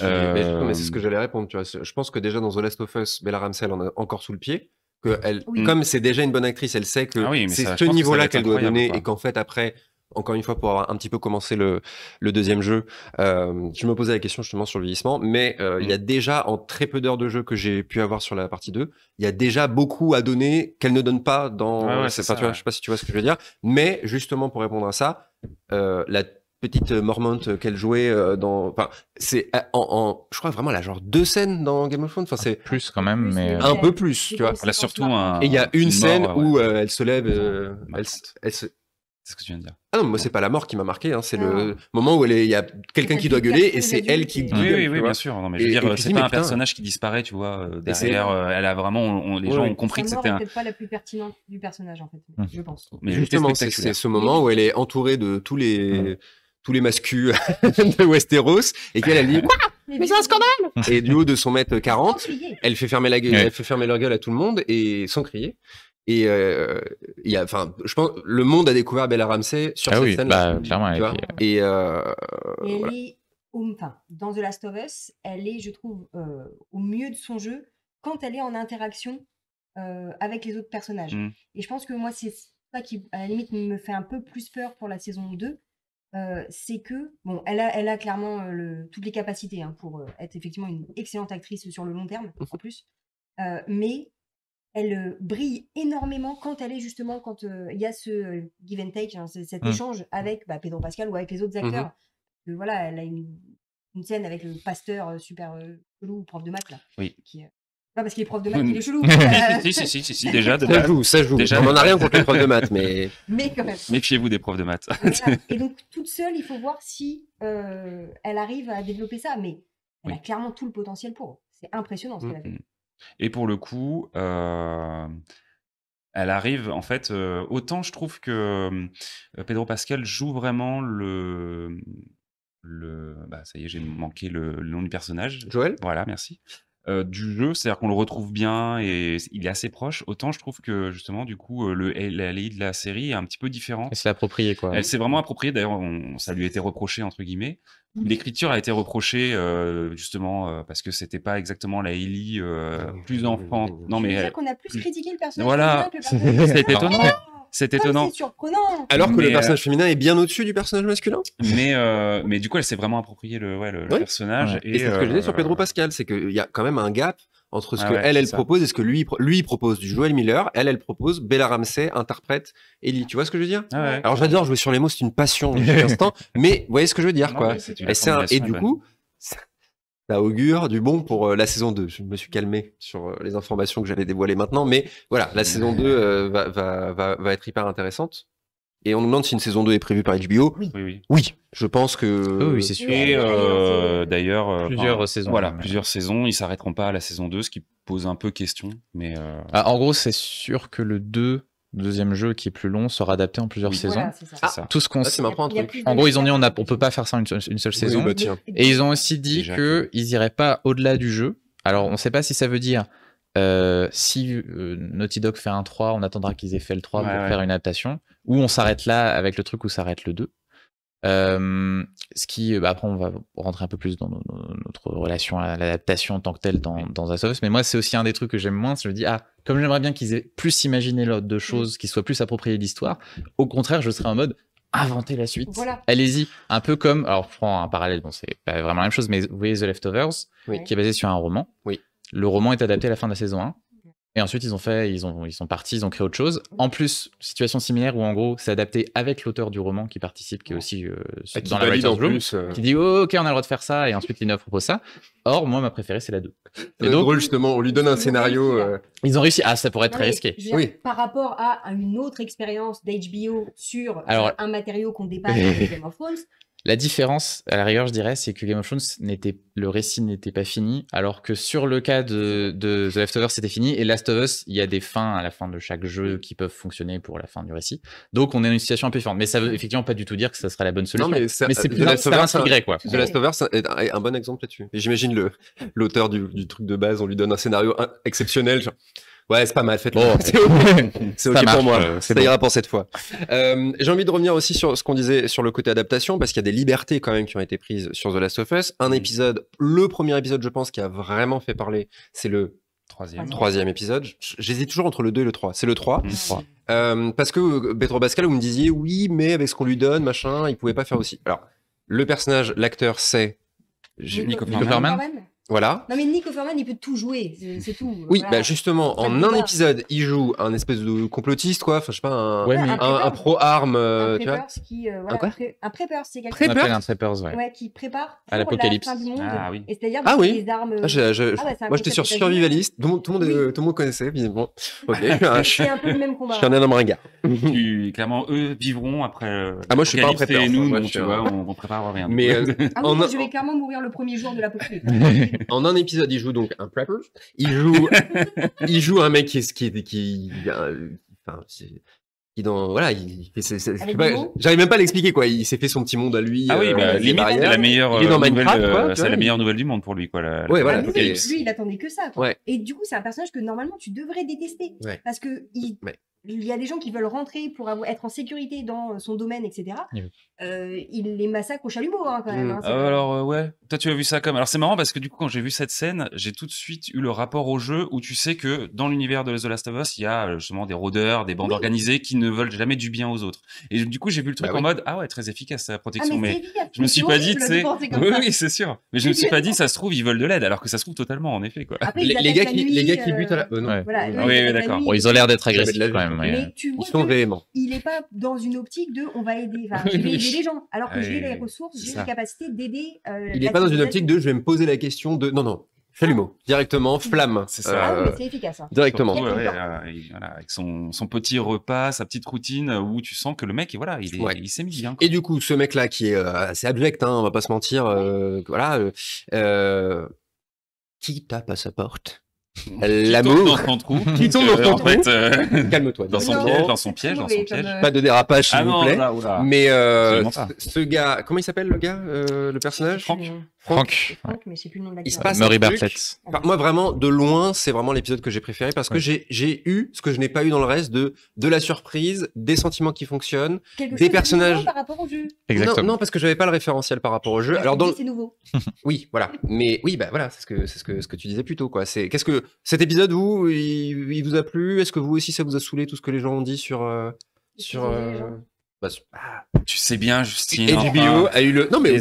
Speaker 3: mais c'est ce
Speaker 1: que j'allais répondre je pense que déjà dans The Last of Us Bella Ramsey en a encore sous le pied que comme c'est déjà une bonne actrice elle sait que ah c'est ce niveau là qu'elle doit donner et qu'en fait après encore une fois, pour avoir un petit peu commencé le, deuxième jeu, euh, je me posais la question justement sur le vieillissement, mais euh, il y a mm. déjà, en très peu d'heures de jeu que j'ai pu avoir sur la partie 2, il y a déjà beaucoup à donner qu'elle ne donne pas dans... Je ne c'est sais pas si tu vois ce que je veux dire, mais justement pour répondre à ça, euh, la petite Mormont qu'elle jouait euh, dans enfin c'est ah, en, je crois vraiment la genre deux scènes dans Game of Thrones enfin c'est plus quand même mais un peu plus tu vois Elle a surtout un, et il y a une, scène où elle se lève elle, elle, c'est ce que tu viens de dire. Ah non, moi, c'est pas la mort qui m'a marqué. Hein, c'est le moment où il y a quelqu'un qui doit gueuler et c'est elle qui. Gueule, oui, oui, bien sûr. Non, mais je veux dire, c'est pas un personnage
Speaker 3: qui disparaît, tu vois. Euh, derrière, euh, elle a vraiment. les gens ont compris que c'était.
Speaker 1: peut-être
Speaker 2: pas la plus pertinente du personnage, en fait, hum. je pense.
Speaker 3: Mais justement, c'est ce moment où elle est entourée de tous
Speaker 1: les. Mmh. Tous les mascus de Westeros et qu'elle, a dit
Speaker 2: mais c'est un scandale
Speaker 1: Et du haut de son mètre 40, elle fait fermer la gueule, elle fait fermer leur gueule à tout le monde et sans crier. Et euh, il y a, enfin, je pense, le monde a découvert Bella Ramsey sur ah cette scène. Bah, clairement, et, euh, euh,
Speaker 2: elle est, dans The Last of Us, elle est, je trouve, au mieux de son jeu quand elle est en interaction avec les autres personnages. Mm. Et je pense que moi, c'est ça qui, à la limite, me fait un peu plus peur pour la saison 2. c'est que, bon, elle a, elle a clairement toutes les capacités hein, pour être effectivement une excellente actrice sur le long terme, en plus. mais elle euh, brille énormément quand elle est justement, quand euh, il y a ce euh, give and take, hein, cet mmh. échange avec bah, Pedro Pascal ou avec les autres mmh acteurs. voilà, elle a une, scène avec le pasteur super chelou, prof de maths, là. Oui. parce qu'il est prof de maths, il est chelou. si, si, si, si, déjà.
Speaker 3: ça joue, ça joue. Déjà. On n'en a rien contre les profs de maths, mais. Mais quand même. Méfiez-vous des profs de maths.
Speaker 2: Et donc, toute seule, il faut voir si elle arrive à développer ça. Mais elle a clairement tout le potentiel pour. C'est impressionnant ce mmh qu'elle a fait.
Speaker 3: Et pour le coup, elle arrive, en fait, autant je trouve que mmh, Pedro Pascal joue vraiment le. Mmh, le bah, ça y est, j'ai manqué le, le, nom du personnage. Joël Voilà, merci. Euh, du jeu, c'est-à-dire qu'on le retrouve bien et il est assez proche. Autant je trouve que justement, du coup, euh, le l'AI de la série est un petit peu différent. Elle s'est
Speaker 4: appropriée, quoi. Elle s'est
Speaker 3: vraiment appropriée. D'ailleurs, ça lui a été reproché entre guillemets. L'écriture a été reprochée euh, justement parce que c'était pas exactement la Ellie ah plus enfant. Non mais qu'on a
Speaker 2: plus critiqué le personnage.
Speaker 3: Voilà, c'était étonnant. Ah, c'est étonnant. C'est
Speaker 2: surprenant.
Speaker 3: Alors que le euh, personnage féminin est bien au-dessus du
Speaker 1: personnage masculin.
Speaker 3: Mais, euh, mais du coup, elle s'est vraiment appropriée le, ouais, le, personnage. Et, c'est ce que je disais sur euh, Pedro Pascal, c'est qu'il y a quand même un gap entre ce ah que elle, elle propose
Speaker 1: et ce que lui, lui propose du Joel Miller. Elle, elle propose Bella Ramsey, interprète Ellie. Tu vois ce que je veux dire ah Alors j'adore jouer sur les mots, c'est une passion pour mais vous voyez ce que je veux dire, quoi. et, c'est et du coup, bah, augure du bon pour euh, la saison 2. Je me suis calmé sur euh, les informations que j'allais dévoiler maintenant, mais voilà, la saison 2 euh, va, être hyper intéressante. Et on nous demande si une saison 2 est prévue par HBO. Oui,
Speaker 5: oui.
Speaker 3: je pense que. Oui, c'est sûr. d'ailleurs. Plusieurs saisons. Voilà,
Speaker 4: plusieurs saisons. Ils s'arrêteront pas à la saison 2, ce qui pose
Speaker 3: un peu question.
Speaker 4: Mais ah, en gros, c'est sûr que le 2 deuxième jeu qui est plus long sera adapté en plusieurs saisons. Ah. tout ce qu'on ah, En gros, ils ont dit on, ne peut pas faire ça une, une seule saison. Bah, et ils ont aussi dit qu'ils n'iraient pas au-delà du jeu. Alors, on ne sait pas si ça veut dire euh, si euh, Naughty Dog fait un 3, on attendra qu'ils aient fait le 3 pour faire une adaptation, ou on s'arrête là avec le truc où s'arrête le 2. Euh, ce qui, bah, après, on va rentrer un peu plus dans notre relation à l'adaptation tant que telle dans, dans Mais moi, c'est aussi un des trucs que j'aime moins. Je me dis, ah, comme j'aimerais bien qu'ils aient plus imaginé l'ordre de mm. choses, qu'ils soient plus appropriés l'histoire, au contraire, je serais en mode, inventer la suite. Allez-y. Un peu comme, alors, je prends un parallèle, bon, c'est pas vraiment la même chose, mais vous voyez The Leftovers, qui est basé sur un roman. Oui. Le roman est adapté à la fin de la saison 1. Et ensuite, ils ont fait, ils, ont, ils sont partis, ils ont créé autre chose. Mmh. En plus, situation similaire où en gros, c'est adapté avec l'auteur du roman qui participe, qui est aussi euh, ah, dans la writer's room, plus, euh. qui dit oh, ok, on a le droit de faire ça, et ensuite Lina propose ça. Or, moi, ma préférée, c'est la 2. C'est drôle justement, on lui donne un scénario. Euh. Ils ont réussi. Ah, ça pourrait être très risqué.
Speaker 2: Par rapport à une autre expérience d'HBO sur un matériau qu'on dépasse Game of Thrones,
Speaker 4: la différence, à la rigueur, je dirais, c'est que Game of Thrones, n'était, le récit n'était pas fini, alors que sur le cas de, de The Us, c'était fini, et Last of Us, il y a des fins à la fin de chaque jeu qui peuvent fonctionner pour la fin du récit. Donc, on est dans une situation un peu différente. Mais ça veut effectivement pas du tout dire que ça serait la bonne solution. Non, mais, c'est plus Last of quoi. The Last of Us est un, bon exemple là-dessus. Et j'imagine le,
Speaker 1: l'auteur du, truc de base, on lui donne un scénario exceptionnel, Ouais, c'est pas mal, faites-le. Bon, c'est ok, pour moi. Euh, ça ira pour cette fois. Euh, j'ai envie de revenir aussi sur ce qu'on disait sur le côté adaptation, parce qu'il y a des libertés quand même qui ont été prises sur The Last of Us. Un mm. épisode, le premier épisode, je pense, qui a vraiment fait parler, c'est le Troisième. Troisième. épisode. J'hésite toujours entre le 2 et le 3. C'est le 3. Mm. Euh, parce que Pedro Pascal, vous me disiez, oui, mais avec ce qu'on lui donne, machin, il pouvait pas faire aussi. Alors, le personnage, l'acteur, c'est. Nico, voilà.
Speaker 2: Non, mais Nick Offerman, il peut tout jouer, c'est tout. Oui, bah, justement, en un épisode,
Speaker 1: il joue un espèce de complotiste, quoi. Enfin, je sais pas, un, un, pro-arme. Euh, un preppers
Speaker 2: qui. Euh, voilà, un quoi c'est quelqu'un chose. Un preppers, ouais. ouais. qui prépare à l'apocalypse. Ah oui. C'est-à-dire ah, bah, oui. armes. Ah, ah bah, moi, j'étais sur survivaliste.
Speaker 1: Tout le monde, tout le monde, euh, connaissait, visiblement. Ok. Ah, c'est un peu le même combat. Je suis un
Speaker 3: homme ringard. Clairement, eux vivront après. Ah, moi, je suis pas un nous, tu vois, on prépare rien. Mais. Ah, je
Speaker 2: vais clairement mourir le premier jour de l'apocalypse.
Speaker 1: en un épisode, il joue donc un prepper. Il joue, il joue un mec qui, qui, qui, euh, enfin, qui dans voilà, il, j'arrive même pas à l'expliquer quoi. Il s'est
Speaker 3: fait son petit monde à lui. Ah oui, bah, c'est la meilleure nouvelle, c'est la meilleure nouvelle du monde pour lui quoi. La, voilà, ah, lui,
Speaker 2: il attendait que ça. Quoi. Et du coup, c'est un personnage que normalement tu devrais détester parce que il, il y a des gens qui veulent rentrer pour être en sécurité dans euh, son domaine, etc. Eh euh, il les massacre au chalumeau, hein, quand même. Hmm. Hein, ah alors,
Speaker 3: euh, ouais. Toi, tu as vu ça comme. Alors, c'est marrant parce que du coup, quand j'ai vu cette scène, j'ai tout de suite eu le rapport au jeu où tu sais que dans l'univers de The Last of Us, il y a justement des rôdeurs, des bandes organisées qui ne veulent jamais du bien aux autres. Et du coup, j'ai vu le bah truc en mode Ah ouais, très efficace la ah, protection. mais, je me suis pas dit, tu Oui, c'est sûr. Mais je me suis pas dit, ça se trouve, ils veulent de l'aide, alors que ça se trouve totalement, en effet, quoi. les, gars qui, les, gars qui, butent à la. bonne oui, d'accord. ils ont l'air d'être agressifs quand même. Mais hein. tu sont
Speaker 2: Il n'est pas dans une optique de on va aider, aider les gens, alors que j'ai les ressources, j'ai les capacités d'aider. Euh, il n'est pas dans une optique de
Speaker 1: je vais me poser la question de non, non,
Speaker 3: mot directement, flamme. C'est ça. Ah c'est euh,
Speaker 1: efficace. Hein. Directement.
Speaker 3: avec son, petit repas, sa petite routine, euh, où tu sens que le mec, voilà, il s'est mis bien. Et du coup, ce
Speaker 1: mec-là, qui est assez abject, hein, on va pas se mentir, voilà, qui tape à sa porte L'amour. Qui tombe dans son trou. Qui tombe euh, dans euh, Calme-toi. Dans son piège, dans son piège, Pas de dérapage, s'il ah vous plaît. Mais euh, ce gars, comment il s'appelle le gars, le personnage Franck.
Speaker 2: Franck. mais plus le nom de la Il se passe.
Speaker 1: Moi, vraiment, de loin, c'est vraiment l'épisode que j'ai préféré parce que j'ai eu ce que je n'ai pas eu dans le reste de de la surprise, des sentiments qui fonctionnent, des personnages. Par
Speaker 2: rapport au jeu. Exactement. Non,
Speaker 1: parce que j'avais pas le référentiel par rapport au jeu. Alors C'est nouveau. Oui, voilà. Mais oui, bah voilà, c'est ce que c'est ce que tu disais plus tôt, quoi. C'est qu'est-ce que cet épisode, vous, il, vous a plu Est-ce que vous aussi, ça vous a saoulé tout ce que les gens ont dit sur. Euh, sur euh, bah, ah. Tu sais bien, Justine. HBO a eu le. Non, mais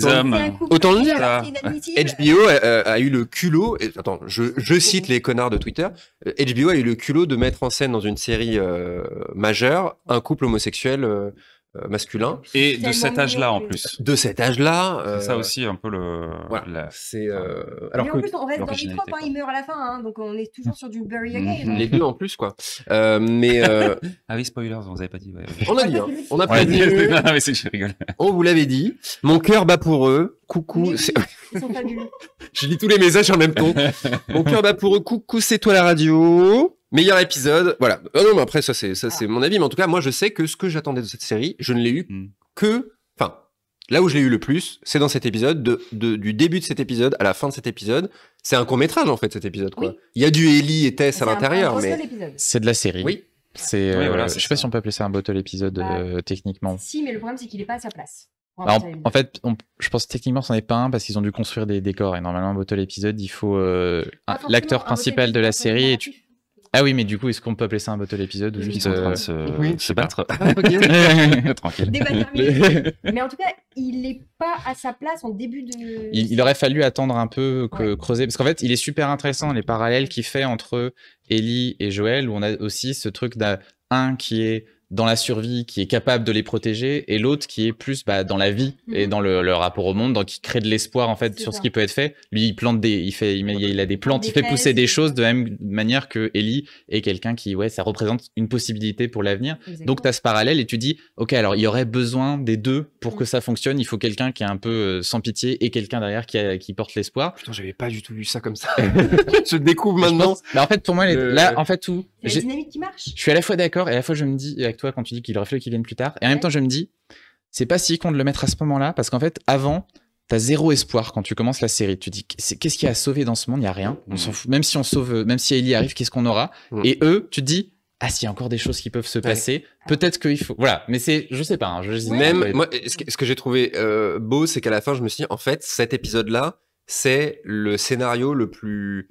Speaker 1: autant, le dire. HBO euh, a, eu le culot. et- Attends, je, cite les connards de Twitter. HBO a eu le culot de mettre en scène dans une série majeure un couple homosexuel euh, masculin. Et de cet âge-là en plus. De cet âge-là. C'est ça euh, aussi un peu le. Voilà. La... C'est. Euh... Alors mais en plus, on reste dans les hein, quand
Speaker 2: il meurt à la fin, hein, donc on est toujours sur du bury again. Mhm. Les deux
Speaker 1: en plus, quoi. Euh, mais. Euh,
Speaker 3: ah oui, spoilers, on vous avait pas dit. Ouais, On a dit, hein. on a pas dit. non, non, mais c'est je rigole.
Speaker 1: On vous l'avait dit. Mon cœur bat pour eux. Coucou. je lis tous les messages en même temps. Mon cœur bat pour eux. Coucou, c'est toi la radio meilleur épisode. Voilà. Ah non, mais après, ça, ah. c'est, mon avis. Mais en tout cas, moi, je sais que ce que j'attendais de cette série, je ne l'ai eu hmm. que, enfin, là où je l'ai eu le plus, c'est dans cet épisode, du début de cet épisode à la fin de cet épisode. C'est un
Speaker 4: court-métrage, en fait, cet épisode, quoi. Il y a du Ellie et Tess à l'intérieur, mais. C'est de la série. Oui. C'est, euh, je sais pas si on peut appeler ça un bottle épisode, bah, euh, techniquement.
Speaker 2: Si, mais le problème, c'est qu'il est pas à sa place. en
Speaker 4: fait, je pense techniquement, c'en est pas un parce qu'ils ont dû construire des décors. Et normalement, un bottle épisode, il faut euh, l'acteur principal de la série. Et ah oui, mais du coup, est-ce qu'on peut appeler ça un Bottle épisode ou juste en train de euh, se, battre ah, Tranquille.
Speaker 2: mais en tout cas, il n'est pas à sa place en début de.
Speaker 4: Il, aurait fallu attendre un peu que creuser, parce qu'en fait, il est super intéressant les parallèles qu'il fait entre Ellie et Joël, où on a aussi ce truc d'un qui est dans la survie, qui est capable de les protéger, et l'autre qui est plus bah, dans la vie et mhm. dans le, rapport au monde, donc il crée de l'espoir en fait sur ce qui peut être fait. Lui, il plante des, il fait, il, a des plantes, il fait pousser des choses de la même manière que Ellie est quelqu'un qui, ouais, ça représente une possibilité pour l'avenir. Donc tu as ce parallèle et tu dis, ok, alors il y aurait besoin des deux pour que mm. ça fonctionne. Il faut quelqu'un qui est un peu euh, sans pitié et quelqu'un derrière qui, porte l'espoir. Putain, j'avais pas du tout vu ça comme ça. je découvre maintenant. en fait, pour moi, là, en fait, tout c'est la dynamique qui marche. Je suis à la fois d'accord et à la fois je me dis, avec toi quand tu dis qu'il aurait fallu qu'il vienne plus tard, et en même temps je me dis, c'est pas si con de le mettre à ce moment-là, parce qu'en fait, avant, T'as zéro espoir quand tu commences la série. Tu dis qu'est-ce qu'il y a à sauver dans ce monde Il y a rien. On mm. s'en fout. Même si on sauve, même si Ellie arrive, qu'est-ce qu'on aura mm. Et eux, tu te dis ah s'il y a encore des choses qui peuvent se passer, ah. peut-être qu'il faut. Voilà. Mais c'est, je sais pas. Hein, je même moi, ce que, j'ai trouvé
Speaker 1: euh, beau, c'est qu'à la fin, je me suis dit en fait, cet épisode-là, c'est le scénario le plus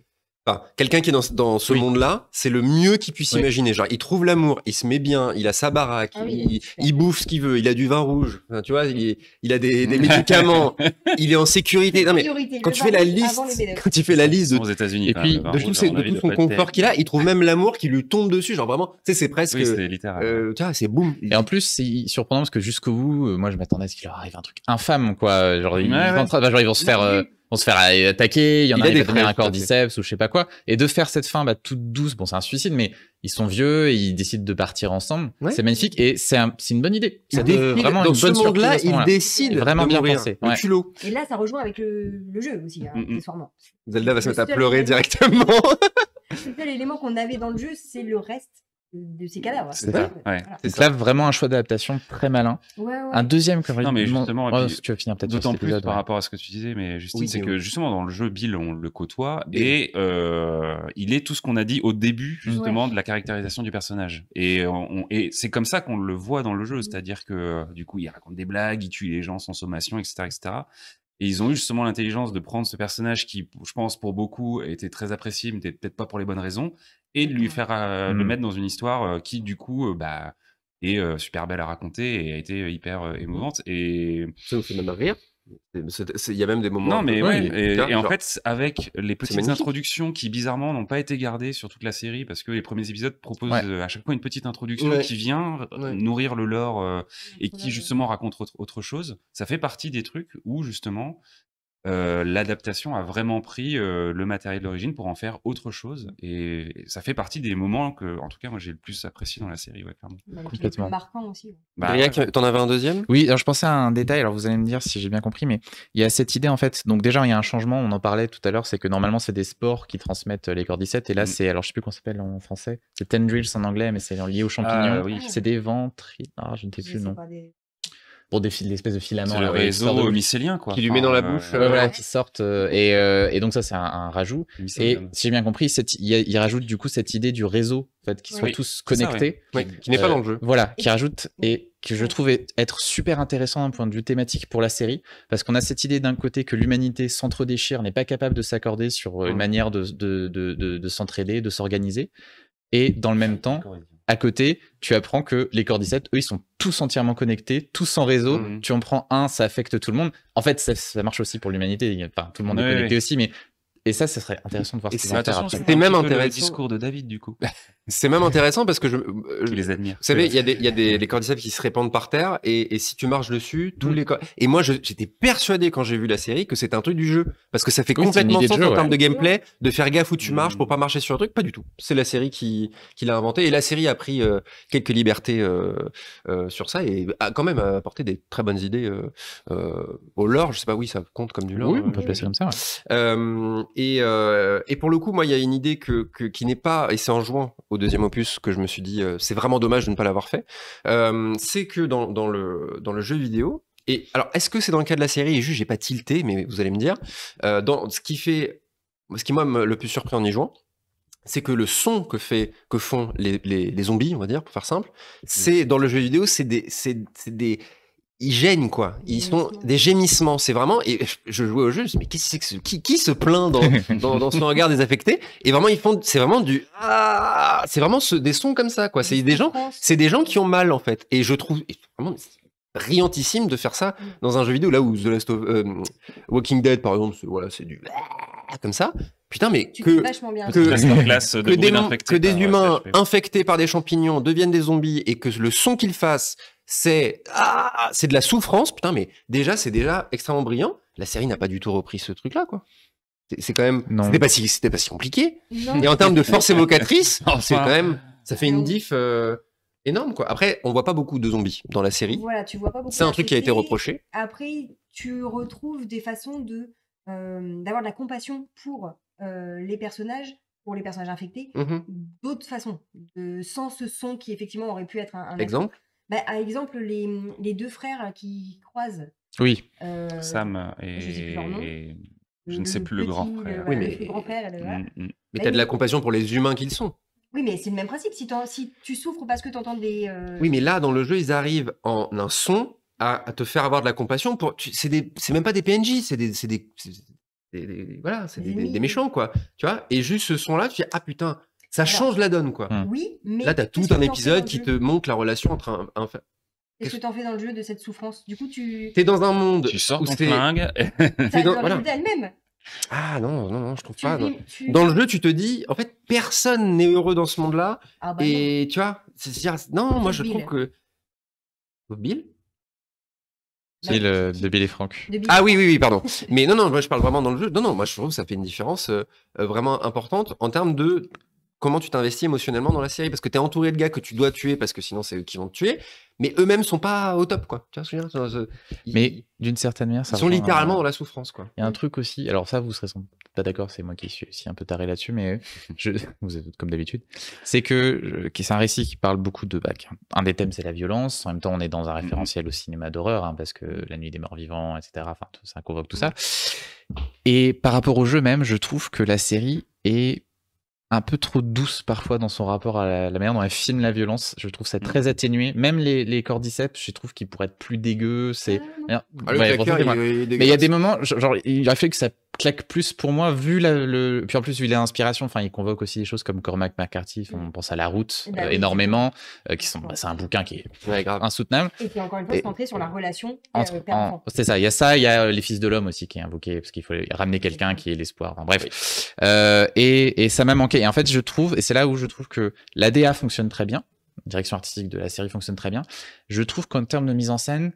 Speaker 1: quelqu'un qui est dans, dans ce monde-là, c'est le mieux qu'il puisse imaginer. Genre, il trouve l'amour, il se met bien, il a sa baraque, ah il, bouffe ce qu'il veut, il a du vin rouge, tu vois, il, a des, médicaments, il est en sécurité. quand tu fais la liste, quand tu fais la liste de, unis puis de tout, son confort qu'il a, il trouve même l'amour qui lui tombe dessus. Genre vraiment, tu sais, c'est presque,
Speaker 4: euh, tu vois, c'est boum. Et en plus, c'est surprenant parce que jusqu'au bout, euh, moi, je m'attendais à ce qu'il leur arrive un truc infâme, quoi. Genre, ils, vont se faire on se faire attaquer, il y en a, des va un cordyceps ou je sais pas quoi. Et de faire cette fin bah, toute douce, bon c'est un suicide, mais ils sont vieux et ils décident de partir ensemble. C'est magnifique et c'est une bonne idée. C'est vraiment une bonne ce monde-là, ils décident vraiment de bien
Speaker 2: Et là, ça rejoint avec le, jeu aussi, hein,
Speaker 4: Zelda va se mettre à pleurer directement.
Speaker 2: le qu'on avait dans le jeu, c'est le reste de
Speaker 4: C'est vraiment un choix d'adaptation très malin. Un deuxième que non mais justement, tu vas finir peut-être. D'autant plus par rapport
Speaker 3: à ce que tu disais, mais Justine, c'est que justement dans le jeu, Bill, on le côtoie et euh, il est tout ce qu'on a dit au début justement de la caractérisation du personnage. Et, et c'est comme ça qu'on le voit dans le jeu, mm. c'est-à-dire que euh, du coup, il raconte des blagues, il tue les gens sans sommation, etc., etc. Et ils ont eu justement l'intelligence de prendre ce personnage qui, je pense, pour beaucoup était très apprécié, mais peut-être pas pour les bonnes raisons, et de lui faire euh, le mmh. mettre dans une histoire euh, qui du coup euh, bah est super belle à raconter et a été hyper mmh émouvante et ça fait même rire il y a même des moments. Non, mais ouais, et, en fait, avec les petites introductions qui bizarrement n'ont pas été gardées sur toute la série, parce que les premiers épisodes proposent à chaque fois une petite introduction qui vient nourrir le lore et qui justement raconte autre, autre, chose, ça fait partie des trucs où justement euh, l'adaptation a vraiment pris euh, le matériel d'origine pour en faire autre chose. Et, ça fait partie des moments que, en tout cas, moi j'ai le plus apprécié dans la série. Ouais, bah,
Speaker 2: Complètement. marquant aussi. Bah,
Speaker 4: euh, t'en avais un deuxième Oui, alors je pensais à un détail. Alors vous allez me dire si j'ai bien compris, mais il y a cette idée en fait. Donc déjà, il y a un changement. On en parlait tout à l'heure. C'est que normalement, c'est des sports qui transmettent les cordycètes Et là, mm. c'est. Alors je sais plus comment s'appelle en français. C'est tendrils en anglais, mais c'est lié aux champignons. Ah ah. C'est des ventres. Ah, je ne sais plus le nom pour des l'espèce de filament. le euh, réseau mycélien, quoi. Qui lui met dans la bouche. Euh, voilà, qui sortent. Euh, et, donc ça, c'est un, rajout. Et si j'ai bien compris, il, rajoute du coup cette idée du réseau, en fait, qui sont tous connectés. Qui n'est pas dans le jeu. Voilà, qui rajoute et que je trouve être super intéressant d'un point de vue thématique pour la série, parce qu'on a cette idée d'un côté que l'humanité trop déchire n'est pas capable de s'accorder sur une manière de, de, de s'entraider, de s'organiser, et dans le même temps, à côté, tu apprends que les cordyceps, eux, ils sont tous entièrement connectés, tous en réseau. Mhm. Tu en prends un, ça affecte tout le monde. En fait, ça, marche aussi pour l'humanité. Enfin, tout le monde est connecté aussi, mais et ça, ça serait intéressant de voir ce C'était même intéressant discours
Speaker 3: de David, du coup.
Speaker 1: C'est même intéressant parce que euh, je, les admire. Vous savez, il y a des, il y a des, des qui se répandent par terre et, et si tu marches dessus, tous mm. les les et moi j'étais persuadé quand j'ai vu la série que c'était un truc du jeu parce que ça fait complètement sens en termes de gameplay de faire gaffe où tu marches mm. pour pas marcher sur un truc, pas du tout. C'est la série qui, qui l'a inventé et la série a pris euh, quelques libertés euh, euh, sur ça et a quand même apporté des très bonnes idées euh, au lore. Je sais pas, oui, ça compte comme du lore. Oui, hein, on peut placer comme ça. et et pour le coup, moi, il y a une idée que, que qui n'est pas et c'est en jouant deuxième opus que je me suis dit, euh, c'est vraiment dommage de ne pas l'avoir fait, euh, c'est que dans, dans, le, dans le jeu vidéo, et alors est-ce que c'est dans le cas de la série, et juste j'ai pas tilté, mais vous allez me dire, euh, dans ce qui fait, ce qui moi le plus surpris en y jouant, c'est que le son que, fait, que font les, les, les, zombies, on va dire, pour faire simple, mmh. c'est dans le jeu vidéo, c'est des, c'est des, ils gênent quoi. Ils sont des gémissements. C'est vraiment. Et je jouais au jeu, mais qui, se plaint dans, dans, regard désaffecté Et vraiment, ils font. C'est vraiment du. Ah! c'est vraiment des sons comme ça quoi. C'est des gens. C'est des gens qui ont mal en fait. Et je trouve vraiment riantissime de faire ça mm. dans un jeu vidéo là où The Last of euh, Walking Dead par exemple, c'est, voilà, c'est du comme ça. Putain, mais que, que, des, humains euh, infectés par des champignons deviennent des zombies et que le son qu'ils fassent c'est ah, c'est de la souffrance, putain, mais déjà, c'est déjà extrêmement brillant. La série n'a pas du tout repris ce truc-là, quoi. C'est quand même, c'était pas si, c'était pas compliqué.
Speaker 2: Et en termes de force évocatrice,
Speaker 1: c'est même, ça fait une diff euh, énorme, quoi. Après, on voit pas beaucoup de zombies dans la série.
Speaker 2: Voilà, tu vois C'est un truc qui a été reproché. Après, tu retrouves des façons de euh, d'avoir de la compassion pour euh, les personnages pour les personnages infectés, mm-hmm. d'autres façons, de, sans ce son qui effectivement aurait pu être un exemple. Bah, à exemple, les, deux frères qui croisent.
Speaker 3: Oui, euh, Sam et... Je, ne sais plus le, grand frère. oui, mais
Speaker 2: mm, mm. mais bah t'as de la compassion
Speaker 1: pour les humains qu'ils sont.
Speaker 2: Oui, mais c'est le même principe. Si, tu souffres parce que tu entends des. Euh, oui, mais
Speaker 1: là, dans le jeu, ils arrivent en un son à, te faire avoir de la compassion. Pour... C'est même pas des PNJ, c'est des, des, des, Voilà, c'est des, méchants, quoi. Tu vois Et juste ce son-là, tu dis Ah putain, ça change la donne, quoi. Hmm. Oui,
Speaker 2: mais. Là, t'as tout un épisode qui te
Speaker 1: montre la relation entre un.
Speaker 2: Qu'est-ce que t'en fais dans le jeu de cette souffrance Du coup, tu. T'es dans
Speaker 1: un monde. Tu sors ton flingue. T'es dans, le jeu delle même Ah non, non, non, je trouve pas. Dans le jeu, tu te dis, en fait, personne n'est heureux dans ce monde-là. Ah bah et tu vois, c'est-à-dire, non, moi je trouve que. Bill c'est bah, le de Bill et Franck. Ah oui, oui, oui, pardon. Mais non, non, moi je parle vraiment dans le jeu. Non, non, moi je trouve que ça fait une différence euh, euh, vraiment importante en termes de comment tu t'investis émotionnellement dans la série parce que tu es entouré de gars que tu dois tuer parce que sinon c'est eux qui vont te tuer mais eux-mêmes sont pas au top quoi tu vois ce que mais d'une
Speaker 4: certaine manière ça ils sont littéralement dans la souffrance quoi il y a un truc aussi alors ça vous serez pas d'accord c'est moi qui suis aussi un peu taré là-dessus mais vous êtes comme d'habitude c'est que euh, c'est un récit qui parle beaucoup de bac un des thèmes c'est la violence en même temps on est dans un référentiel au cinéma d'horreur hein, parce que la nuit des morts vivants etc enfin ça convoque tout ça et par rapport au jeu même je trouve que la série est un peu trop douce parfois dans son rapport à la, manière dont elle filme la violence. Je trouve ça très mm. atténué. Même les, les cordyceps, je trouve qu'ils pourraient être plus dégueux. C'est. Ah. Ah, mais il y a des moments, genre, il a fait que ça claque plus pour moi, vu la, le. Puis en plus, vu l'inspiration, enfin, il convoque aussi des choses comme Cormac McCarthy, on pense à La Route eh ben énormément, euh, qui sont. Bah, c'est un bouquin qui est insoutenable.
Speaker 2: Et qui, encore une fois, se centré sur la relation euh, entre. En...
Speaker 4: C'est ça, il y a ça, il y a euh, Les Fils de l'Homme aussi qui est invoqué, parce qu'il faut ramener quelqu'un qui est l'espoir. bref. Euh, et, et ça m'a manqué. Et en fait, je trouve, et c'est là où je trouve que la DA fonctionne très bien, la direction artistique de la série fonctionne très bien. Je trouve qu'en termes de mise en scène,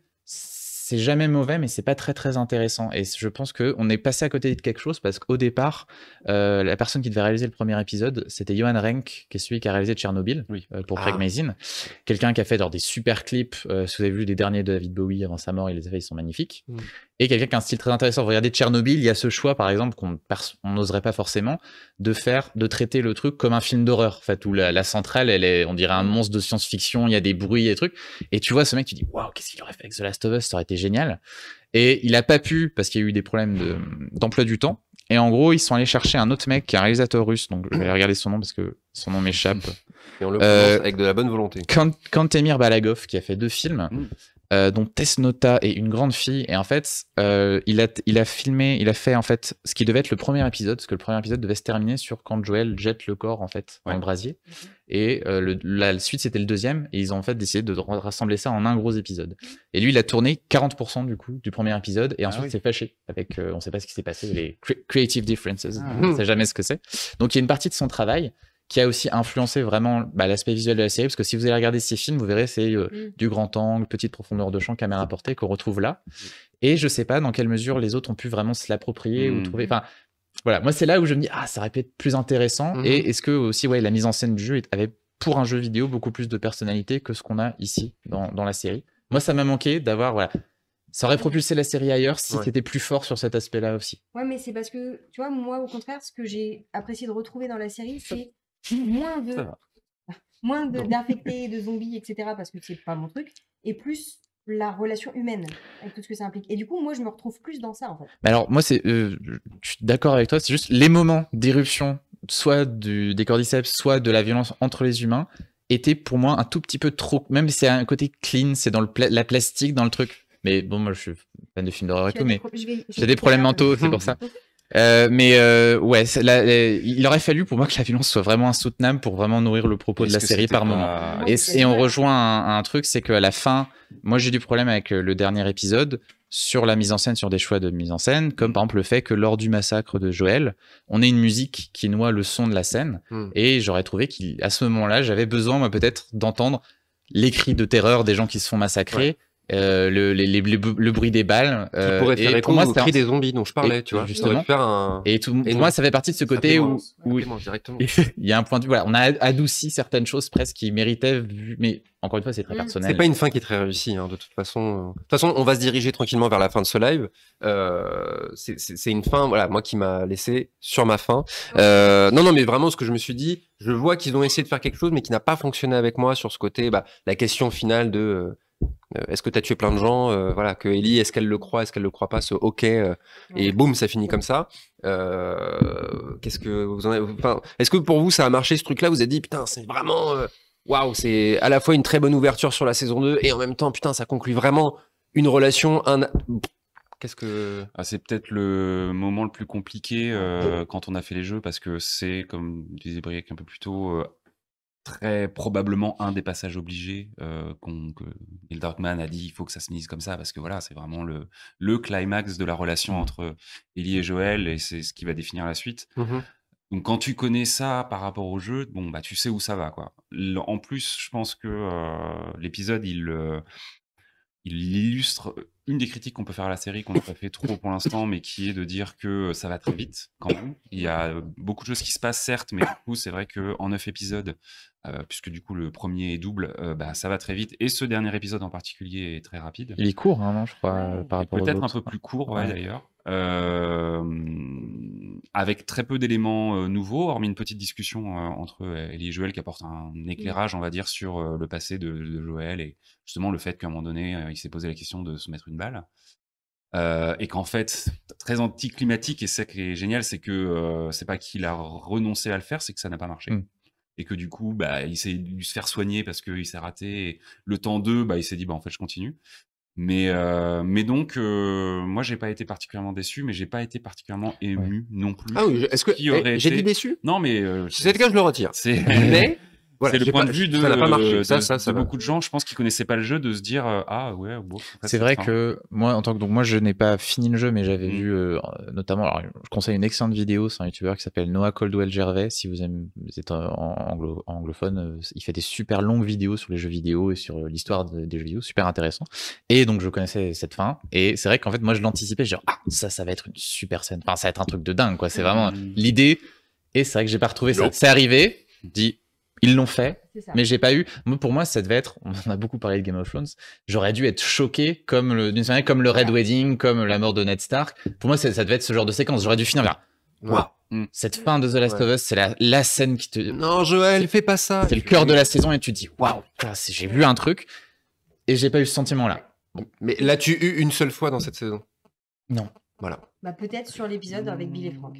Speaker 4: c'est jamais mauvais, mais c'est pas très très intéressant. Et je pense que on est passé à côté de quelque chose parce qu'au départ, euh, la personne qui devait réaliser le premier épisode, c'était Johan Renck, qui est celui qui a réalisé Tchernobyl euh, pour ah. Craig ah. Quelqu'un qui a fait genre, des super clips. Euh, si vous avez vu les derniers de David Bowie avant sa mort, et les a ils sont magnifiques. Mm et quelqu'un qui a un style très intéressant. Vous regardez Tchernobyl, il y a ce choix, par exemple, qu'on n'oserait pas forcément, de faire, de traiter le truc comme un film d'horreur, fait, où la, centrale, elle est, on dirait un mm. monstre de science-fiction, il y a des bruits et des trucs. Et tu vois ce mec, tu dis, waouh, qu'est-ce qu'il aurait fait avec The Last of Us, ça aurait été génial. Et il n'a pas pu, parce qu'il y a eu des problèmes d'emploi du temps. Et en gros, ils sont allés chercher un autre mec, qui est un réalisateur russe, donc je vais regarder son nom parce que son nom m'échappe. Et on le euh, avec de la bonne volonté. quand Kantemir Balagov, qui a fait deux films. Mm donc euh, dont Tess Nota est une grande fille. Et en fait, euh, il, a, filmé, il a fait en fait ce qui devait être le premier épisode, parce que le premier épisode devait se terminer sur quand Joel jette le corps en fait dans le brasier. Mhm. Et euh, la, suite c'était le deuxième, et ils ont en fait décidé de rassembler ça en un gros épisode. Et lui, il a tourné 40% du coup du premier épisode, et ah ensuite il s'est fâché avec, on sait pas ce qui s'est passé, les creative differences, ah. on sait jamais ce que c'est. Donc il y a une partie de son travail qui a aussi influencé vraiment bah, l'aspect visuel de la série, parce que si vous allez regarder ces films, vous verrez, c'est euh, mm. du grand angle, petite profondeur de champ, caméra mm. portée qu'on retrouve là. Et je sais pas dans quelle mesure les autres ont pu vraiment se l'approprier ou mm. trouver. Enfin, voilà, moi c'est là où je me dis, ah, ça aurait pu être plus intéressant. Mm-hmm. Et est-ce que aussi, ouais, la mise en scène du jeu avait pour un jeu vidéo beaucoup plus de personnalité que ce qu'on a ici dans, dans la série. Moi, ça m'a manqué d'avoir, voilà, ça aurait propulsé la série ailleurs si tu étais plus fort sur cet aspect-là aussi.
Speaker 2: Ouais, mais c'est parce que, tu vois, moi, au contraire, ce que j'ai apprécié de retrouver dans la série, c'est moins moins d'infectés, de, de, zombies, etc. parce que c'est pas mon truc, et plus la relation humaine avec tout ce que ça implique. Et du coup, moi, je me retrouve plus dans ça, en fait.
Speaker 4: Mais alors, moi, c'est, euh, je suis d'accord avec toi, c'est juste les moments d'éruption, soit du, des cordyceps, soit de la violence entre les humains, étaient pour moi un tout petit peu trop. Même si c'est un côté clean, c'est dans le la plastique, dans le truc. Mais bon, moi, je suis fan de films d'horreur et tout, mais j'ai des problèmes mentaux, c'est pour ça. Euh, mais euh, ouais, il aurait fallu pour moi que la violence soit vraiment insoutenable pour vraiment nourrir le propos de la série par moment. Et, on rejoint un, truc, c'est qu'à la fin, moi j'ai du problème avec euh, le dernier épisode sur la mise en scène, sur des choix de mise en scène, comme mm. par exemple le fait que lors du massacre de Joël, on ait une musique qui noie le son de la scène. Mm. Et j'aurais trouvé qu'à ce moment-là, j'avais besoin, peut-être, d'entendre les cris de terreur des gens qui se font massacrer euh, le, le, le, bruit des balles. Euh, et pour moi, bruit des zombies dont je parlais, tu vois. Justement. Faire un... Et, tout, et moi, ça fait partie de ce côté où, il y a un point de vue. Voilà, on a adouci certaines choses presque qui méritaient, mais encore une fois, c'est très mm. personnel. C'est pas une fin qui est très réussie, hein, de toute façon. Euh. De toute façon, on va se diriger tranquillement vers la fin de
Speaker 1: ce live. Euh, c'est une fin, voilà, moi qui m'a laissé sur ma fin. Euh, non, non, mais vraiment, ce que je me suis dit, je vois qu'ils ont essayé de faire quelque chose, mais qui n'a pas fonctionné avec moi sur ce côté, bah, la question finale de euh, euh, est-ce que tu as tué plein de gens euh, Voilà, que Ellie, est-ce qu'elle le croit Est-ce qu'elle le croit pas Ce OK, euh, et boum, ça finit comme ça. Qu'est-ce que vous en Est-ce que pour vous ça a marché ce truc-là Vous avez dit putain, c'est vraiment waouh, c'est à la fois une très bonne ouverture sur la saison 2 et en même temps putain, ça conclut vraiment une relation. Un...
Speaker 3: Qu'est-ce que ah, C'est peut-être le moment le plus compliqué quand on a fait les jeux parce que c'est comme disait Briac un peu plus tôt très probablement un des passages obligés euh, que a dit il faut que ça se mise comme ça parce que voilà c'est vraiment le, le climax de la relation mmh. entre Ellie et Joël et c'est ce qui va définir la suite mmh donc quand tu connais ça par rapport au jeu bon bah tu sais où ça va quoi en plus je pense que euh, l'épisode il euh, il illustre euh, une des critiques qu'on peut faire à la série, qu'on n'a pas fait trop pour l'instant, mais qui est de dire que ça va très vite quand même. Il y a beaucoup de choses qui se passent, certes, mais du coup, c'est vrai que en neuf épisodes, euh, puisque du coup le premier est double, euh, bah, ça va très vite. Et ce dernier épisode en particulier est très rapide. Il est
Speaker 4: court, hein, je crois, par rapport Peut-être un peu plus court, d'ailleurs.
Speaker 3: Euh, avec très peu d'éléments nouveaux, hormis une petite discussion entre Ellie et Joël qui apporte un éclairage, on va dire, sur le passé de, Joël et justement le fait qu'à un moment donné, il s'est posé la question de se mettre une balle. et qu'en fait, très anticlimatique, et c'est qui est génial, c'est que c'est pas qu'il a renoncé à le faire, c'est que ça n'a pas marché. Hmm et que du coup, bah, il s'est dû se faire soigner parce qu'il s'est raté. le temps d'eux, bah, il s'est dit, bah, en fait, je continue. Mais, euh, mais donc, euh, moi, j'ai pas été particulièrement déçu, mais j'ai pas été particulièrement ému non plus. Ah oui, est-ce que eh, j'ai été... déçu Non, mais euh, si c'est le cas, je le retire. Mais c'est le point de vue de, ça euh, ça, ça, beaucoup de gens, je pense, qui connaissaient pas le jeu, de se dire euh, ah ouais. Bon, c'est vrai que
Speaker 4: moi, en tant que donc moi, je n'ai pas fini le jeu, mais j'avais mm. vu euh, notamment. Alors, je conseille une excellente vidéo, c'est un youtubeur qui s'appelle Noah Coldwell Gervais. Si vous, aimez, êtes anglo, anglophone, il fait des super longues vidéos sur les jeux vidéo et sur l'histoire des jeux vidéo, super intéressant. Et donc, je connaissais cette fin. Et c'est vrai qu'en fait, moi, je l'anticipais. Je dis ah ça, ça va être une super scène. Enfin, ça va être un truc de dingue, quoi. C'est vraiment mm. l'idée. Et c'est vrai que j'ai pas retrouvé ça. C'est arrivé. Mm. Dit ils l'ont fait, mais j'ai pas eu. Moi, pour moi, ça devait être. On a beaucoup parlé de Game of Thrones. J'aurais dû être choqué, comme le, comme le Red Wedding, comme la mort de Ned Stark. Pour moi, ça, devait être ce genre de séquence. J'aurais dû finir là. Mm. Cette fin de The Last of Us, c'est la, scène qui te. Non, Joël, fais pas ça. C'est le cœur de la saison et tu te dis, waouh, j'ai vu un truc et j'ai pas eu ce sentiment-là. Mais là, tu eu une seule fois dans cette saison. Non. Voilà.
Speaker 2: Bah, peut-être sur l'épisode avec Bill et Franck.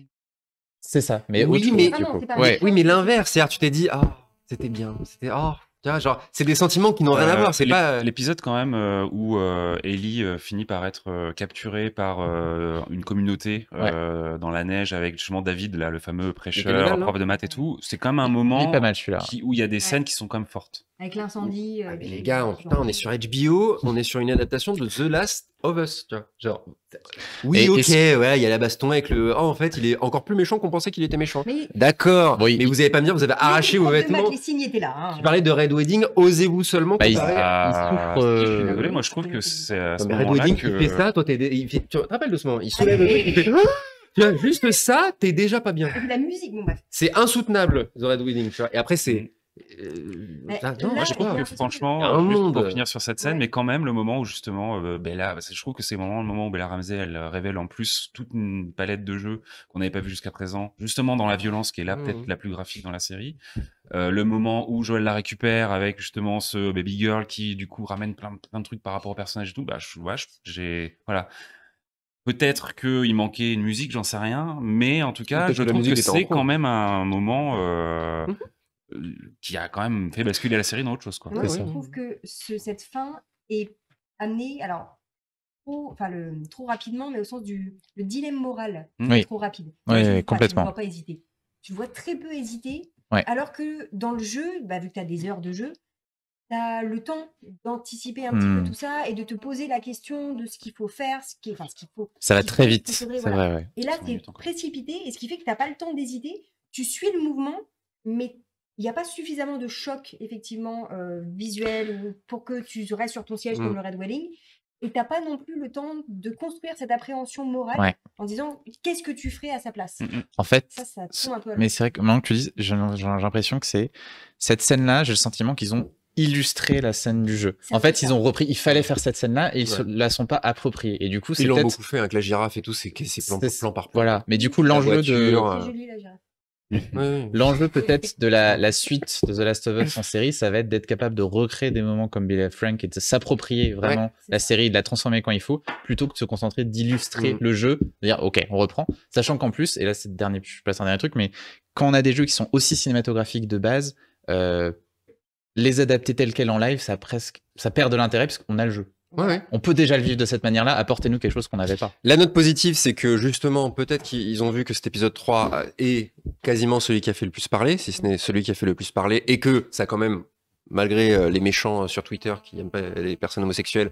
Speaker 4: C'est ça. Mais oui,
Speaker 1: mais... Ah oui, mais l'inverse. C'est-à-dire, tu t'es dit, ah, c'était bien. C'était. Oh, genre, c'est des sentiments qui n'ont rien à euh, voir. C'est
Speaker 3: pas euh, l'épisode quand même euh, où Ellie finit par être capturée par une communauté dans la neige avec justement David là, le fameux prêcheur, prof de maths et tout. C'est quand même un moment où il y a des scènes qui sont quand même fortes
Speaker 2: avec l'incendie. Euh, ah, les
Speaker 1: gars,
Speaker 3: on, est sur HBO, on est sur une adaptation de The Last of Us, tu vois. Genre,
Speaker 1: oui, ok, ouais, il y a la baston avec le. Oh, en fait, il est encore plus méchant qu'on pensait qu'il était méchant. D'accord. Mais vous avez pas me dire, vous avez arraché vos vêtements.
Speaker 2: Les là. Hein. Tu
Speaker 1: parlais de Red Wedding, osez-vous seulement. Bah, il, ah,
Speaker 3: souffre. Euh, moi je trouve que c'est. Red Wedding, que... il ça,
Speaker 1: toi, t'es. Tu te rappelles de ce moment Il soulève Tu juste ça, t'es déjà pas bien.
Speaker 3: C'est insoutenable, The
Speaker 1: Red Wedding, tu vois. Et après, c'est mm.
Speaker 3: Euh,
Speaker 1: je trouve que franchement, euh, juste pour
Speaker 3: finir sur cette scène, mais quand même le moment où justement euh, Bella, je trouve que c'est le moment, le moment où Bella Ramsey elle révèle en plus toute une palette de jeux qu'on n'avait pas vu jusqu'à présent, justement dans la violence qui est là peut-être mmh. la plus graphique dans la série. le moment où Joël la récupère avec justement ce baby girl qui du coup ramène plein, plein de trucs par rapport au personnage et tout, bah je, vois j'ai voilà. Peut-être qu'il manquait une musique, j'en sais rien, mais en tout cas, je trouve que c'est quand même un moment. Mmh qui a quand même fait basculer la série dans autre chose. Quoi. je trouve
Speaker 2: que cette fin est amenée, alors, trop, trop rapidement, mais au sens du dilemme moral, trop rapide. complètement. tu ne vois pas hésiter. Tu vois très peu hésiter, alors que dans le jeu, bah, vu que tu as des heures de jeu, tu as le temps d'anticiper un petit peu hmm. tout ça et de te poser la question de ce qu'il faut faire, ce qu'il faut. Ça va très vite. vrai, Et là, tu es précipité, et ce qui fait que tu n'as pas le temps d'hésiter. Tu suis le mouvement, mais il n'y a pas suffisamment de choc, effectivement, euh, visuel pour que tu restes sur ton siège dans comme mm. le Red Welling. Et tu n'as pas non plus le temps de construire cette appréhension morale en disant qu'est-ce que tu ferais à sa place. Mm, mm. En fait, mais c'est
Speaker 4: vrai que maintenant que tu dis, j'ai l'impression que c'est cette scène-là, j'ai le sentiment qu'ils ont illustré la scène du jeu. En fait, ils ont repris, il fallait faire cette scène-là et ils ne la sont pas appropriée. Et du coup, ils l'ont beaucoup fait avec la girafe et tout, c'est plans plan, par plan. Voilà. Mais du coup, l'enjeu de, L'enjeu peut-être de la, suite de The Last of Us en série, ça va être d'être capable de recréer des moments comme Bill et Frank et de s'approprier vraiment la série, de la transformer quand il faut, plutôt que de se concentrer d'illustrer mm. le jeu, de dire ok, on reprend, sachant qu'en plus, et là c'est le dernier, je passe un dernier truc, mais quand on a des jeux qui sont aussi cinématographiques de base, euh, les adapter tels quel en live, ça presque, ça perd de l'intérêt parce qu'on a le jeu. On peut déjà le vivre de cette manière-là. Apportez-nous quelque chose qu'on n'avait pas.
Speaker 1: La note positive, c'est que justement, peut-être qu'ils ont vu que cet épisode 3 euh, est quasiment celui qui a fait le plus parler, si ce n'est celui qui a fait le plus parler, et que ça quand même, malgré euh, les méchants euh, sur Twitter qui n'aiment pas les personnes homosexuelles,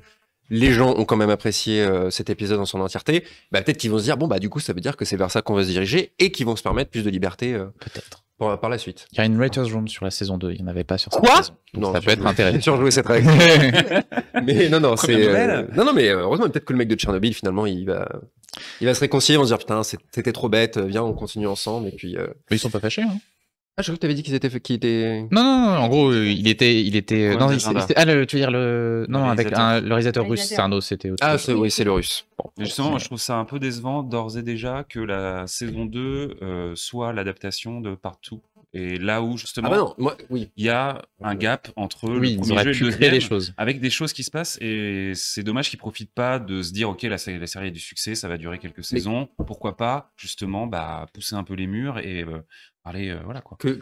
Speaker 1: les gens ont quand même apprécié cet épisode en son entièreté. Bah, peut-être qu'ils vont se dire, bon, bah, du coup, ça veut dire que c'est vers ça qu'on va se diriger et qu'ils vont se permettre plus de liberté. peut-être
Speaker 4: par la suite. Il y a une Writers Room sur la saison 2, il n'y en avait pas sur cette Quoi Non, ça peut être intéressant. J'ai joué cette
Speaker 1: règle. mais non, non, c'est. Euh, non, non, mais euh, heureusement, peut-être que le mec de Tchernobyl, finalement, il va. Il va se réconcilier, on va se dire putain, c'était trop bête, euh, viens, on continue ensemble. Et puis. Mais ils sont pas fâchés, hein. Ah, je crois que tu avais dit qu'ils étaient,
Speaker 4: Non, non, non, en gros, euh, il était. Il était ah, tu veux dire le. Non, avec le réalisateur russe, ah, c'est un autre, c'était Ah, oui, c'est le russe. justement, je
Speaker 3: trouve ça un peu décevant d'ores et déjà que la saison 2 euh, soit l'adaptation de partout. Et là où, justement, ah bah il y a un gap entre oui, le premier jeu et le choses. avec des choses qui se passent. Et c'est dommage qu'ils ne profitent pas de se dire, OK, la, série a du succès, ça va durer quelques saisons. Pourquoi pas, justement, bah, pousser un peu les murs et euh, euh, voilà Que, le,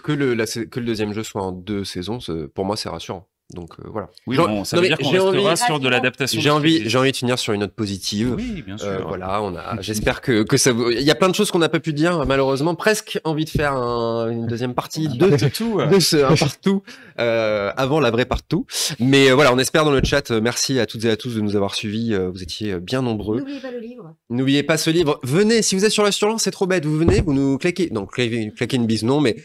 Speaker 1: que le deuxième jeu soit en deux saisons, pour moi, c'est rassurant. Donc euh, voilà. Oui, ça veut dire qu'on restera sur de l'adaptation. J'ai envie, j'ai envie de finir sur une note positive. Oui, bien euh, sûr. voilà, on a. J'espère que que ça. Il y a plein de choses qu'on n'a pas pu dire, malheureusement. Presque envie de faire une deuxième partie de tout, euh. de ce un partout euh, avant la vraie partout. Mais voilà, on espère dans le chat. Merci à toutes et à tous de nous avoir suivis. Vous étiez bien nombreux. N'oubliez pas le livre. N'oubliez pas ce livre. Venez, si vous êtes sur la surlance, c'est trop bête. Vous venez, vous nous claquez. Non, claquez une bise, non, mais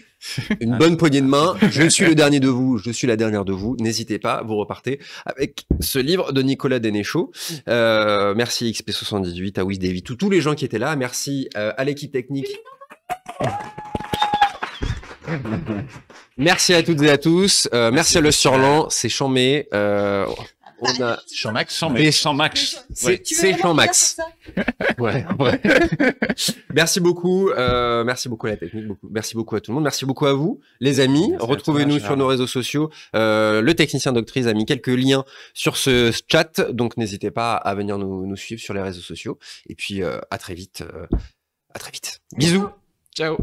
Speaker 1: une ah. bonne poignée de main. Je suis le dernier de vous, je suis la dernière de vous. N'hésitez pas, vous repartez avec ce livre de Nicolas Dénéchaud. Euh, merci XP78, à Wiz tous les gens qui étaient là. Merci euh, à l'équipe technique. Merci à toutes et à tous. Euh, merci, à Le Surlan, c'est Chamé. Champ-Max, max C'est jean max ouais, ouais. merci beaucoup. Euh, merci beaucoup à la technique. merci beaucoup à tout le monde. Merci beaucoup à vous, les amis. Retrouvez-nous sur nos réseaux sociaux. Euh, le technicien Doctrice a mis quelques liens sur ce chat. Donc, n'hésitez pas à venir nous, suivre sur les réseaux sociaux. Et puis, euh, à très vite. à
Speaker 4: très vite. Bisous. Ciao.